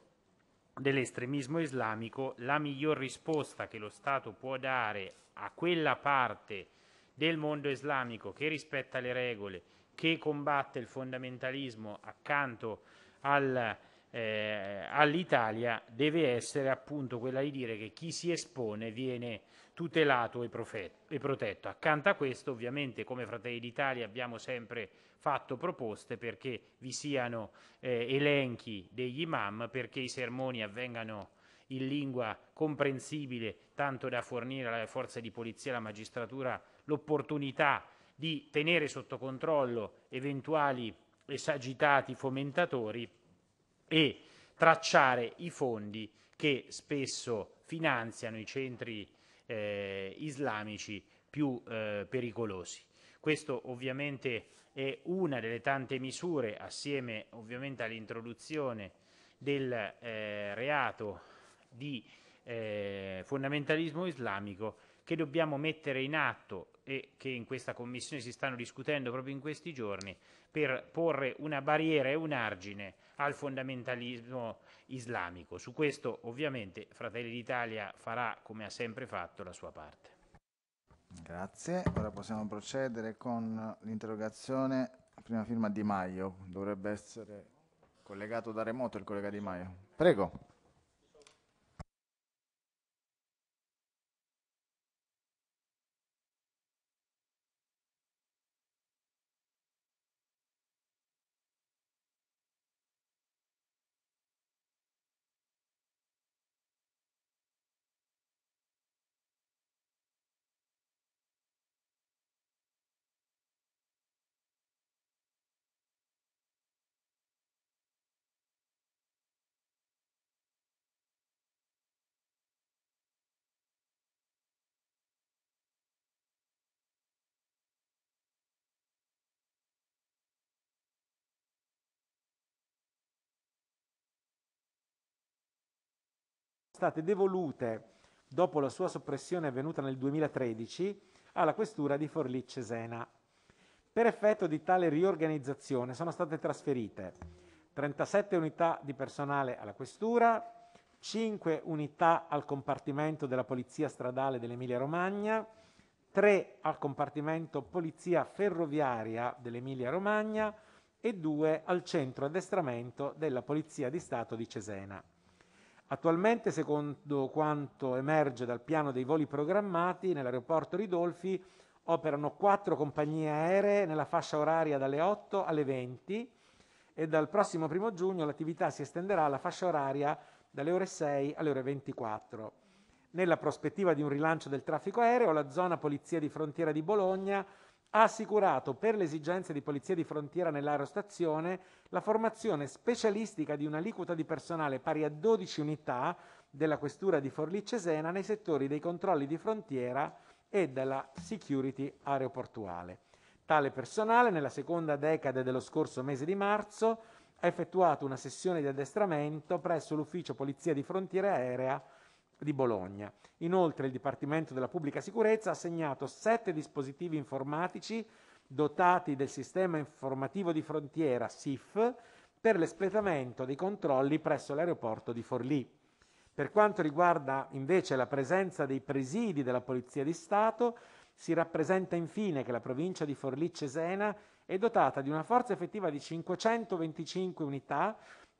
dell'estremismo islamico, la miglior risposta che lo Stato può dare a quella parte del mondo islamico che rispetta le regole, che combatte il fondamentalismo accanto al, eh, all'Italia, deve essere appunto quella di dire che chi si espone viene tutelato e, profet- e protetto. Accanto a questo, ovviamente, come Fratelli d'Italia abbiamo sempre fatto proposte perché vi siano eh, elenchi degli imam, perché i sermoni avvengano in lingua comprensibile tanto da fornire alle forze di polizia e alla magistratura l'opportunità di tenere sotto controllo eventuali esagitati fomentatori e tracciare i fondi che spesso finanziano i centri eh, islamici più eh, pericolosi. Questo ovviamente è una delle tante misure, assieme ovviamente all'introduzione del eh, reato di eh, fondamentalismo islamico che dobbiamo mettere in atto e che in questa commissione si stanno discutendo proprio in questi giorni per porre una barriera e un argine al fondamentalismo islamico. Su questo ovviamente Fratelli d'Italia farà, come ha sempre fatto, la sua parte. Grazie, ora possiamo procedere con l'interrogazione prima firma Di Maio, dovrebbe essere collegato da remoto il collega Di Maio. Prego. state devolute dopo la sua soppressione avvenuta nel 2013 alla questura di Forlì Cesena. Per effetto di tale riorganizzazione sono state trasferite 37 unità di personale alla questura, 5 unità al compartimento della Polizia Stradale dell'Emilia Romagna, 3 al compartimento Polizia Ferroviaria dell'Emilia Romagna e 2 al centro addestramento della Polizia di Stato di Cesena. Attualmente, secondo quanto emerge dal piano dei voli programmati, nell'aeroporto Ridolfi operano quattro compagnie aeree nella fascia oraria dalle 8 alle 20 e dal prossimo 1 giugno l'attività si estenderà alla fascia oraria dalle ore 6 alle ore 24. Nella prospettiva di un rilancio del traffico aereo, la zona Polizia di Frontiera di Bologna ha assicurato per le esigenze di polizia di frontiera nell'aerostazione la formazione specialistica di un'aliquota di personale pari a 12 unità della questura di Forlì Cesena nei settori dei controlli di frontiera e della security aeroportuale. Tale personale, nella seconda decade dello scorso mese di marzo, ha effettuato una sessione di addestramento presso l'ufficio polizia di frontiera aerea di Bologna. Inoltre il Dipartimento della Pubblica Sicurezza ha assegnato sette dispositivi informatici dotati del sistema informativo di frontiera SIF per l'espletamento dei controlli presso l'aeroporto di Forlì. Per quanto riguarda invece la presenza dei presidi della Polizia di Stato, si rappresenta infine che la provincia di Forlì Cesena è dotata di una forza effettiva di 525 unità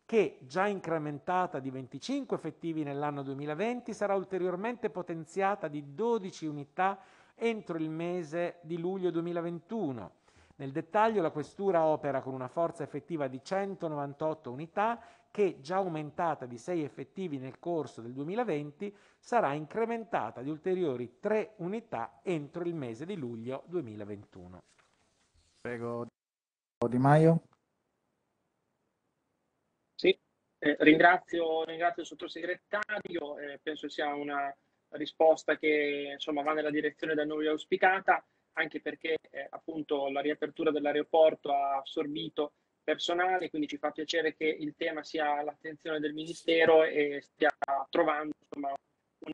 che, già incrementata di 25 effettivi nell'anno 2020, sarà ulteriormente potenziata di 12 unità entro il mese di luglio 2021. Nel dettaglio la Questura opera con una forza effettiva di 198 unità che, già aumentata di 6 effettivi nel corso del 2020, sarà incrementata di ulteriori 3 unità entro il mese di luglio 2021. Prego Di Maio. Eh, ringrazio, ringrazio, il sottosegretario, eh, penso sia una risposta che insomma, va nella direzione da noi auspicata, anche perché eh, appunto la riapertura dell'aeroporto ha assorbito personale, quindi ci fa piacere che il tema sia all'attenzione del Ministero e stia trovando insomma,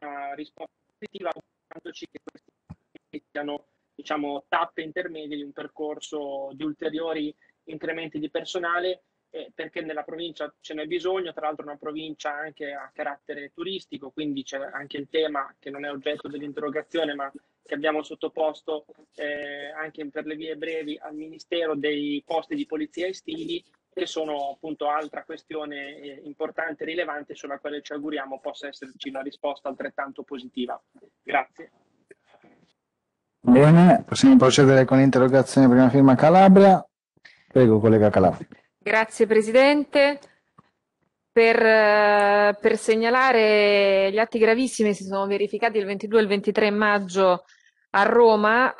una risposta positiva, augurandoci che questi siano diciamo, tappe intermedie di un percorso di ulteriori incrementi di personale eh, perché nella provincia ce n'è bisogno, tra l'altro è una provincia anche a carattere turistico, quindi c'è anche il tema che non è oggetto dell'interrogazione, ma che abbiamo sottoposto eh, anche per le vie brevi al Ministero dei posti di polizia estivi, che sono appunto altra questione eh, importante e rilevante sulla quale ci auguriamo possa esserci una risposta altrettanto positiva. Grazie. Bene, possiamo procedere con l'interrogazione prima firma Calabria. Prego, collega Calabria. Grazie Presidente. Per, eh, per, segnalare gli atti gravissimi si sono verificati il 22 e il 23 maggio a Roma,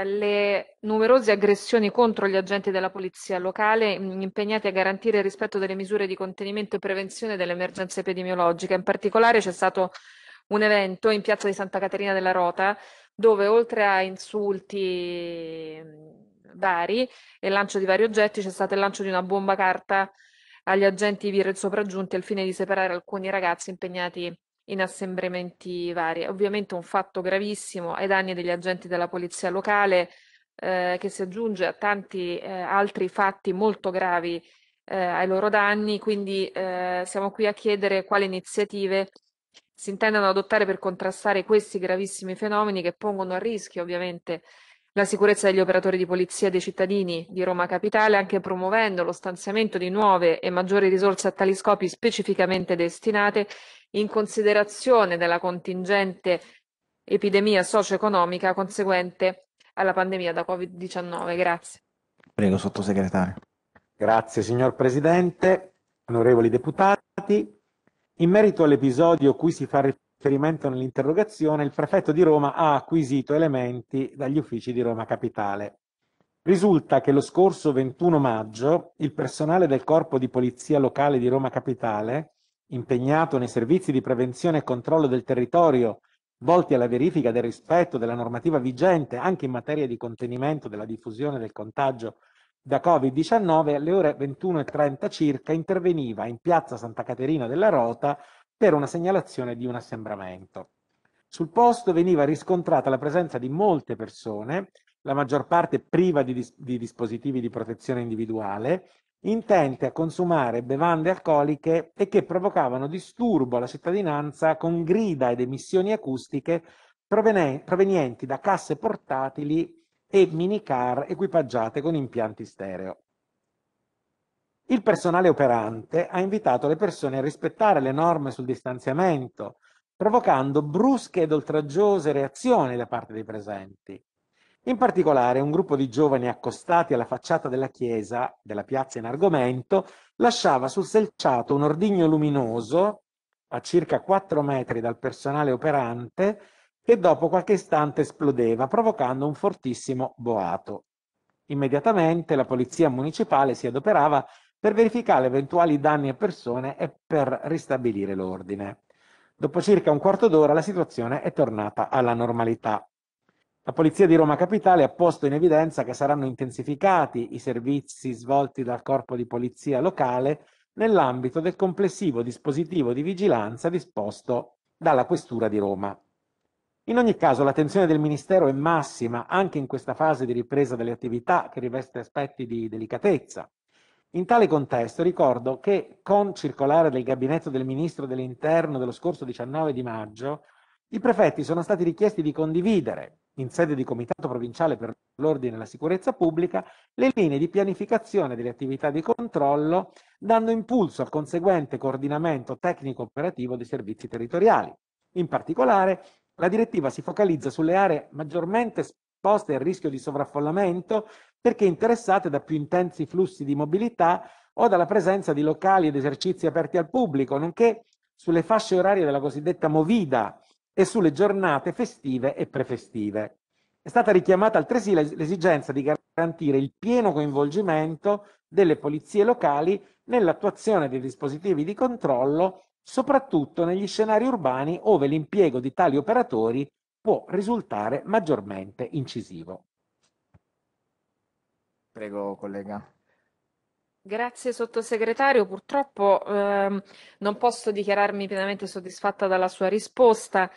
eh, le numerose aggressioni contro gli agenti della polizia locale mm, impegnati a garantire il rispetto delle misure di contenimento e prevenzione dell'emergenza epidemiologica. In particolare c'è stato un evento in piazza di Santa Caterina della Rota dove oltre a insulti mm, vari e il lancio di vari oggetti, c'è stato il lancio di una bomba carta agli agenti viril sopraggiunti al fine di separare alcuni ragazzi impegnati in assembramenti vari. Ovviamente un fatto gravissimo ai danni degli agenti della polizia locale eh, che si aggiunge a tanti eh, altri fatti molto gravi eh, ai loro danni, quindi eh, siamo qui a chiedere quali iniziative si intendano adottare per contrastare questi gravissimi fenomeni che pongono a rischio ovviamente la sicurezza degli operatori di polizia e dei cittadini di Roma Capitale, anche promuovendo lo stanziamento di nuove e maggiori risorse a tali scopi specificamente destinate in considerazione della contingente epidemia socio-economica conseguente alla pandemia da Covid-19. Grazie. Prego, sottosegretario. Grazie, signor Presidente, onorevoli deputati. In merito all'episodio cui si fa riferimento, riferimento nell'interrogazione, il prefetto di Roma ha acquisito elementi dagli uffici di Roma Capitale. Risulta che lo scorso 21 maggio il personale del Corpo di Polizia Locale di Roma Capitale, impegnato nei servizi di prevenzione e controllo del territorio volti alla verifica del rispetto della normativa vigente anche in materia di contenimento della diffusione del contagio da Covid-19, alle ore 21.30 circa interveniva in piazza Santa Caterina della Rota per una segnalazione di un assembramento. Sul posto veniva riscontrata la presenza di molte persone, la maggior parte priva di, dis- di dispositivi di protezione individuale, intente a consumare bevande alcoliche e che provocavano disturbo alla cittadinanza con grida ed emissioni acustiche provenen- provenienti da casse portatili e minicar equipaggiate con impianti stereo. Il personale operante ha invitato le persone a rispettare le norme sul distanziamento, provocando brusche ed oltraggiose reazioni da parte dei presenti. In particolare, un gruppo di giovani accostati alla facciata della chiesa, della piazza in argomento, lasciava sul selciato un ordigno luminoso a circa 4 metri dal personale operante che dopo qualche istante esplodeva, provocando un fortissimo boato. Immediatamente la polizia municipale si adoperava per verificare eventuali danni a persone e per ristabilire l'ordine. Dopo circa un quarto d'ora la situazione è tornata alla normalità. La Polizia di Roma Capitale ha posto in evidenza che saranno intensificati i servizi svolti dal Corpo di Polizia locale nell'ambito del complessivo dispositivo di vigilanza disposto dalla Questura di Roma. In ogni caso l'attenzione del Ministero è massima anche in questa fase di ripresa delle attività che riveste aspetti di delicatezza. In tale contesto ricordo che con circolare del gabinetto del Ministro dell'Interno dello scorso 19 di maggio, i prefetti sono stati richiesti di condividere, in sede di Comitato Provinciale per l'Ordine e la Sicurezza Pubblica, le linee di pianificazione delle attività di controllo, dando impulso al conseguente coordinamento tecnico-operativo dei servizi territoriali. In particolare, la direttiva si focalizza sulle aree maggiormente esposte al rischio di sovraffollamento perché interessate da più intensi flussi di mobilità o dalla presenza di locali ed esercizi aperti al pubblico, nonché sulle fasce orarie della cosiddetta movida e sulle giornate festive e prefestive. È stata richiamata altresì l'esigenza di garantire il pieno coinvolgimento delle polizie locali nell'attuazione dei dispositivi di controllo, soprattutto negli scenari urbani ove l'impiego di tali operatori può risultare maggiormente incisivo. Prego, collega. Grazie sottosegretario, purtroppo ehm, non posso dichiararmi pienamente soddisfatta dalla sua risposta,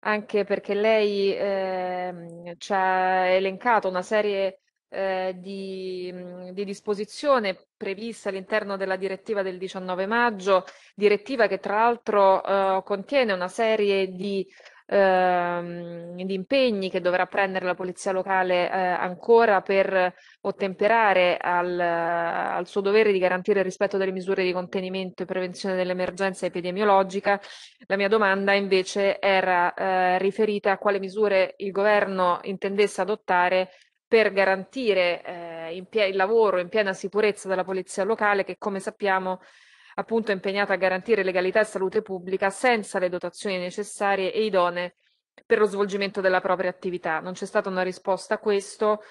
anche perché lei ehm, ci ha elencato una serie eh, di, mm, di, disposizione prevista all'interno della direttiva del 19 maggio, direttiva che tra l'altro eh, contiene una serie di ehm, di impegni che dovrà prendere la polizia locale eh, ancora per ottemperare al, al, suo dovere di garantire il rispetto delle misure di contenimento e prevenzione dell'emergenza epidemiologica, la mia domanda invece era eh, riferita a quale misure il governo intendesse adottare per garantire eh, pie- il lavoro in piena sicurezza della polizia locale che come sappiamo appunto impegnata a garantire legalità e salute pubblica senza le dotazioni necessarie e idonee per lo svolgimento della propria attività. Non c'è stata una risposta a questo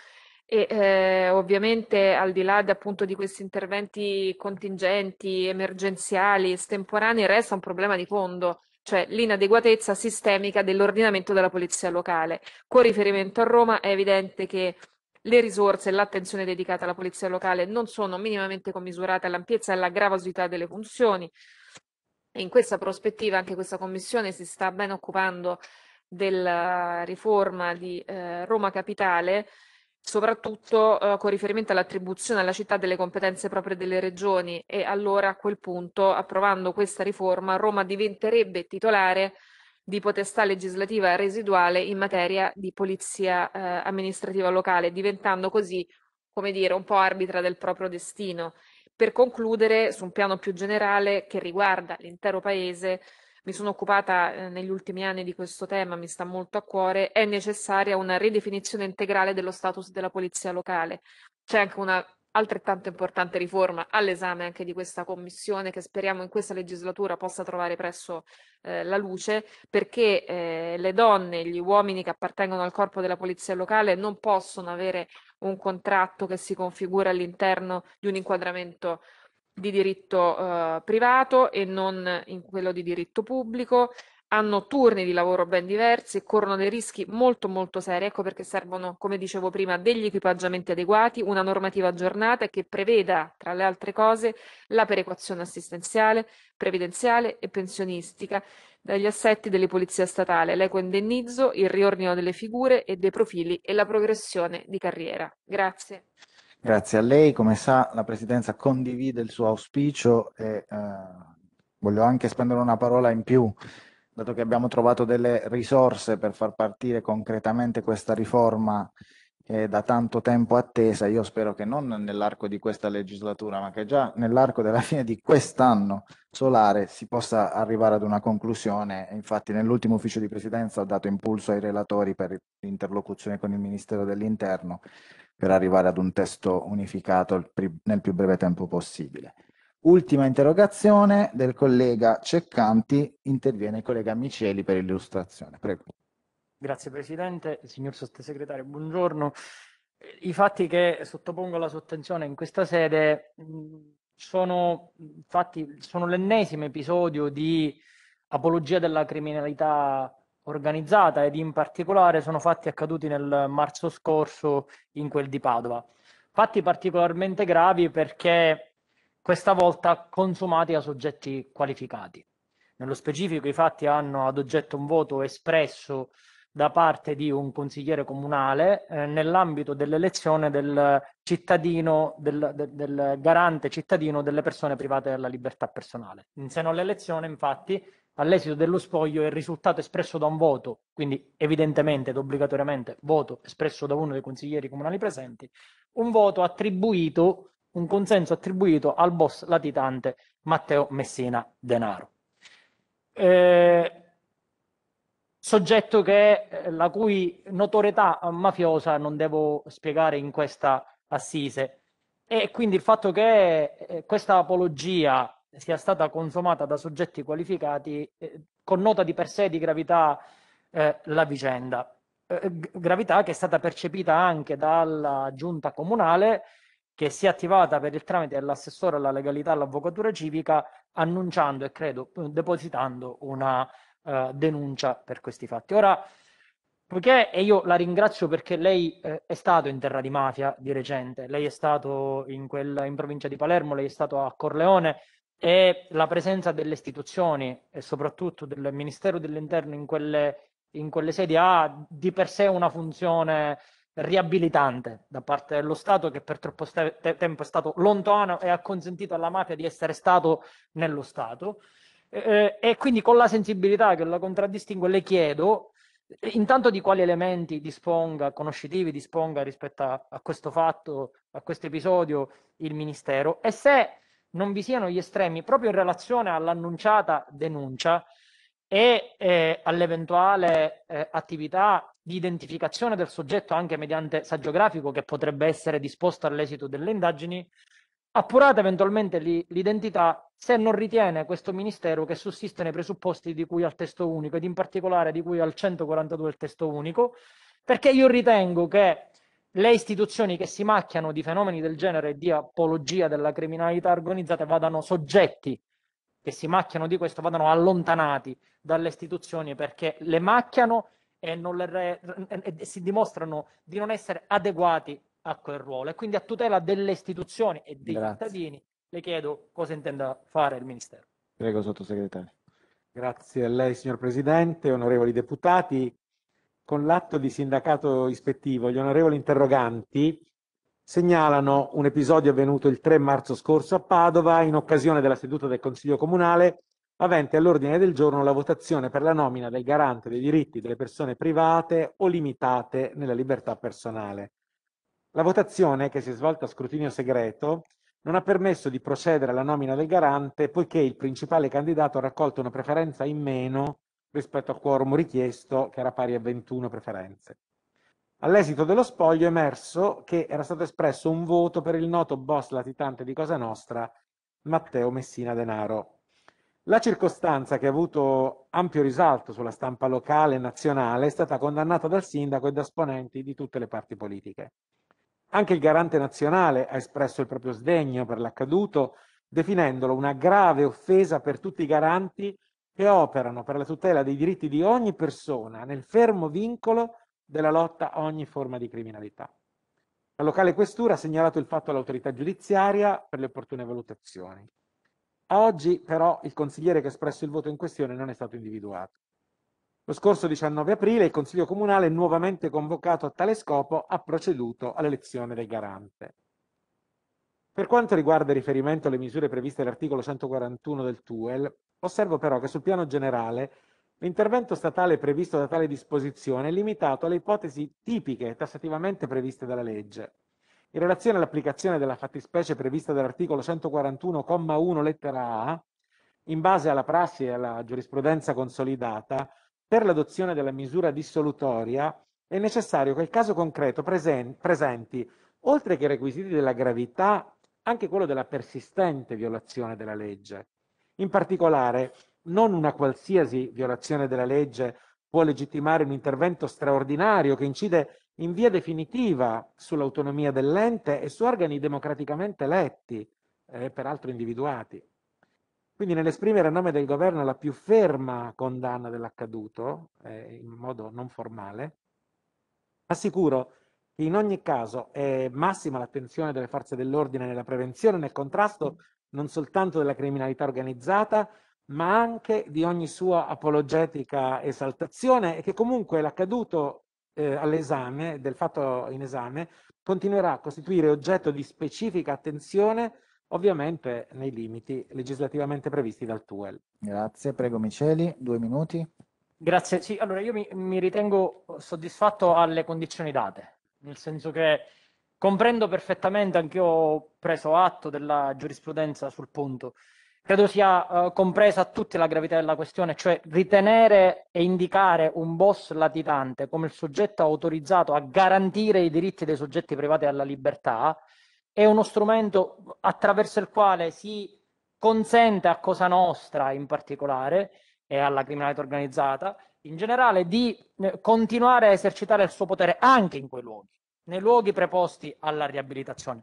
e eh, ovviamente al di là di, appunto, di questi interventi contingenti, emergenziali, estemporanei, resta un problema di fondo, cioè l'inadeguatezza sistemica dell'ordinamento della polizia locale. Con riferimento a Roma è evidente che le risorse e l'attenzione dedicata alla polizia locale non sono minimamente commisurate all'ampiezza e alla gravosità delle funzioni. E in questa prospettiva anche questa commissione si sta ben occupando della riforma di eh, Roma Capitale, soprattutto eh, con riferimento all'attribuzione alla città delle competenze proprie delle regioni e allora a quel punto, approvando questa riforma, Roma diventerebbe titolare di potestà legislativa residuale in materia di polizia eh, amministrativa locale, diventando così, come dire, un po' arbitra del proprio destino. Per concludere, su un piano più generale che riguarda l'intero Paese, mi sono occupata eh, negli ultimi anni di questo tema, mi sta molto a cuore, è necessaria una ridefinizione integrale dello status della polizia locale. C'è anche una altrettanto importante riforma all'esame anche di questa commissione che speriamo in questa legislatura possa trovare presso eh, la luce perché eh, le donne, e gli uomini che appartengono al corpo della polizia locale non possono avere un contratto che si configura all'interno di un inquadramento di diritto eh, privato e non in quello di diritto pubblico hanno turni di lavoro ben diversi, corrono dei rischi molto molto seri, ecco perché servono, come dicevo prima, degli equipaggiamenti adeguati, una normativa aggiornata che preveda, tra le altre cose, la perequazione assistenziale, previdenziale e pensionistica dagli assetti delle polizie statali, l'equo indennizzo, il riordino delle figure e dei profili e la progressione di carriera. Grazie. Grazie a lei. Come sa, la Presidenza condivide il suo auspicio e eh, voglio anche spendere una parola in più dato che abbiamo trovato delle risorse per far partire concretamente questa riforma eh, da tanto tempo attesa, io spero che non nell'arco di questa legislatura, ma che già nell'arco della fine di quest'anno solare si possa arrivare ad una conclusione. Infatti nell'ultimo ufficio di presidenza ho dato impulso ai relatori per l'interlocuzione con il Ministero dell'Interno per arrivare ad un testo unificato nel più breve tempo possibile. Ultima interrogazione del collega Ceccanti, interviene il collega Miceli per illustrazione. Prego. Grazie Presidente, signor Sottosegretario, buongiorno. I fatti che sottopongo alla sua attenzione in questa sede mm, sono, infatti, sono l'ennesimo episodio di apologia della criminalità organizzata ed in particolare sono fatti accaduti nel marzo scorso in quel di Padova. Fatti particolarmente gravi perché questa volta consumati da soggetti qualificati. Nello specifico i fatti hanno ad oggetto un voto espresso da parte di un consigliere comunale eh, nell'ambito dell'elezione del cittadino, del, del, del, garante cittadino delle persone private della libertà personale. In seno all'elezione, infatti, all'esito dello spoglio il risultato espresso da un voto, quindi evidentemente ed obbligatoriamente voto espresso da uno dei consiglieri comunali presenti, un voto attribuito un consenso attribuito al boss latitante Matteo Messina Denaro. Eh, soggetto che, eh, la cui notorietà mafiosa non devo spiegare in questa assise. E quindi il fatto che eh, questa apologia sia stata consumata da soggetti qualificati eh, connota di per sé di gravità eh, la vicenda. Eh, gravità che è stata percepita anche dalla giunta comunale che si è attivata per il tramite dell'assessore alla legalità all'avvocatura civica annunciando e credo depositando una uh, denuncia per questi fatti. Ora, poiché, e io la ringrazio perché lei eh, è stato in terra di mafia di recente, lei è stato in, quel, in provincia di Palermo, lei è stato a Corleone e la presenza delle istituzioni e soprattutto del Ministero dell'Interno in quelle, in quelle sedi ha di per sé una funzione riabilitante da parte dello Stato che per troppo st- tempo è stato lontano e ha consentito alla mafia di essere Stato nello Stato. Eh, e quindi con la sensibilità che la contraddistingue le chiedo intanto di quali elementi disponga, conoscitivi disponga rispetto a, a questo fatto, a questo episodio il Ministero e se non vi siano gli estremi proprio in relazione all'annunciata denuncia e eh, all'eventuale eh, attività di identificazione del soggetto anche mediante saggiografico che potrebbe essere disposto all'esito delle indagini, appurata eventualmente l'identità se non ritiene questo Ministero che sussiste nei presupposti di cui al testo unico ed in particolare di cui al 142 il testo unico, perché io ritengo che le istituzioni che si macchiano di fenomeni del genere e di apologia della criminalità organizzata vadano soggetti che si macchiano di questo vadano allontanati dalle istituzioni perché le macchiano e, le, e si dimostrano di non essere adeguati a quel ruolo. E quindi a tutela delle istituzioni e dei Grazie. cittadini le chiedo cosa intenda fare il Ministero. Prego, sottosegretario. Grazie a lei, signor Presidente, onorevoli deputati. Con l'atto di sindacato ispettivo, gli onorevoli interroganti segnalano un episodio avvenuto il 3 marzo scorso a Padova in occasione della seduta del Consiglio Comunale avente all'ordine del giorno la votazione per la nomina del garante dei diritti delle persone private o limitate nella libertà personale. La votazione, che si è svolta a scrutinio segreto, non ha permesso di procedere alla nomina del garante poiché il principale candidato ha raccolto una preferenza in meno rispetto al quorum richiesto, che era pari a 21 preferenze. All'esito dello spoglio è emerso che era stato espresso un voto per il noto boss latitante di Cosa Nostra, Matteo Messina Denaro. La circostanza che ha avuto ampio risalto sulla stampa locale e nazionale è stata condannata dal sindaco e da esponenti di tutte le parti politiche. Anche il garante nazionale ha espresso il proprio sdegno per l'accaduto, definendolo una grave offesa per tutti i garanti che operano per la tutela dei diritti di ogni persona nel fermo vincolo della lotta a ogni forma di criminalità. La locale questura ha segnalato il fatto all'autorità giudiziaria per le opportune valutazioni. Oggi però il consigliere che ha espresso il voto in questione non è stato individuato. Lo scorso 19 aprile il Consiglio Comunale, nuovamente convocato a tale scopo, ha proceduto all'elezione del garante. Per quanto riguarda il riferimento alle misure previste all'articolo 141 del TUEL, osservo però che sul piano generale l'intervento statale previsto da tale disposizione è limitato alle ipotesi tipiche tassativamente previste dalla legge, in relazione all'applicazione della fattispecie prevista dall'articolo 141,1 lettera A, in base alla prassi e alla giurisprudenza consolidata, per l'adozione della misura dissolutoria è necessario che il caso concreto presenti, oltre che i requisiti della gravità, anche quello della persistente violazione della legge. In particolare, non una qualsiasi violazione della legge può legittimare un intervento straordinario che incide in via definitiva sull'autonomia dell'ente e su organi democraticamente eletti, eh, peraltro individuati. Quindi nell'esprimere a nome del governo la più ferma condanna dell'accaduto, eh, in modo non formale, assicuro che in ogni caso è massima l'attenzione delle forze dell'ordine nella prevenzione e nel contrasto non soltanto della criminalità organizzata, ma anche di ogni sua apologetica esaltazione e che comunque l'accaduto eh, all'esame, del fatto in esame, continuerà a costituire oggetto di specifica attenzione, ovviamente nei limiti legislativamente previsti dal TUEL. Grazie, prego Miceli, due minuti. Grazie, sì, allora io mi, mi ritengo soddisfatto alle condizioni date, nel senso che comprendo perfettamente, anche io ho preso atto della giurisprudenza sul punto credo sia uh, compresa a tutti la gravità della questione, cioè ritenere e indicare un boss latitante come il soggetto autorizzato a garantire i diritti dei soggetti privati alla libertà è uno strumento attraverso il quale si consente a Cosa Nostra in particolare e alla criminalità organizzata in generale di eh, continuare a esercitare il suo potere anche in quei luoghi, nei luoghi preposti alla riabilitazione.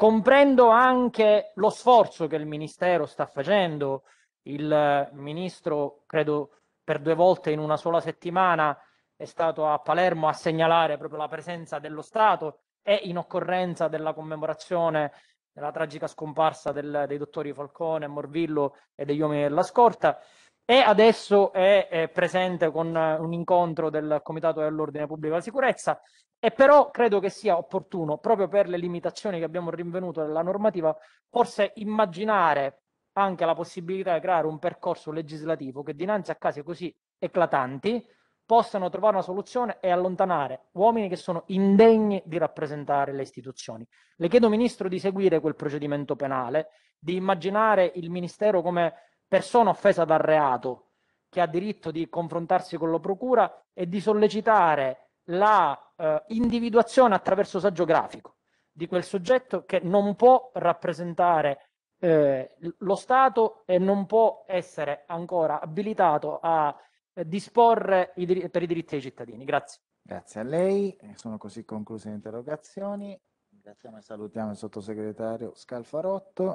Comprendo anche lo sforzo che il Ministero sta facendo, il eh, Ministro, credo per due volte in una sola settimana, è stato a Palermo a segnalare proprio la presenza dello Stato e in occorrenza della commemorazione della tragica scomparsa del, dei dottori Falcone, Morvillo e degli uomini della scorta e adesso è, è presente con un incontro del Comitato dell'Ordine Pubblico e della Sicurezza e però credo che sia opportuno, proprio per le limitazioni che abbiamo rinvenuto nella normativa, forse immaginare anche la possibilità di creare un percorso legislativo che dinanzi a casi così eclatanti possano trovare una soluzione e allontanare uomini che sono indegni di rappresentare le istituzioni. Le chiedo, Ministro, di seguire quel procedimento penale, di immaginare il Ministero come persona offesa dal reato, che ha diritto di confrontarsi con la Procura e di sollecitare la eh, individuazione attraverso saggio grafico di quel soggetto che non può rappresentare eh, lo Stato e non può essere ancora abilitato a eh, disporre i dir- per i diritti dei cittadini. Grazie. Grazie a lei, sono così concluse le interrogazioni. Ringraziamo e salutiamo il sottosegretario Scalfarotto.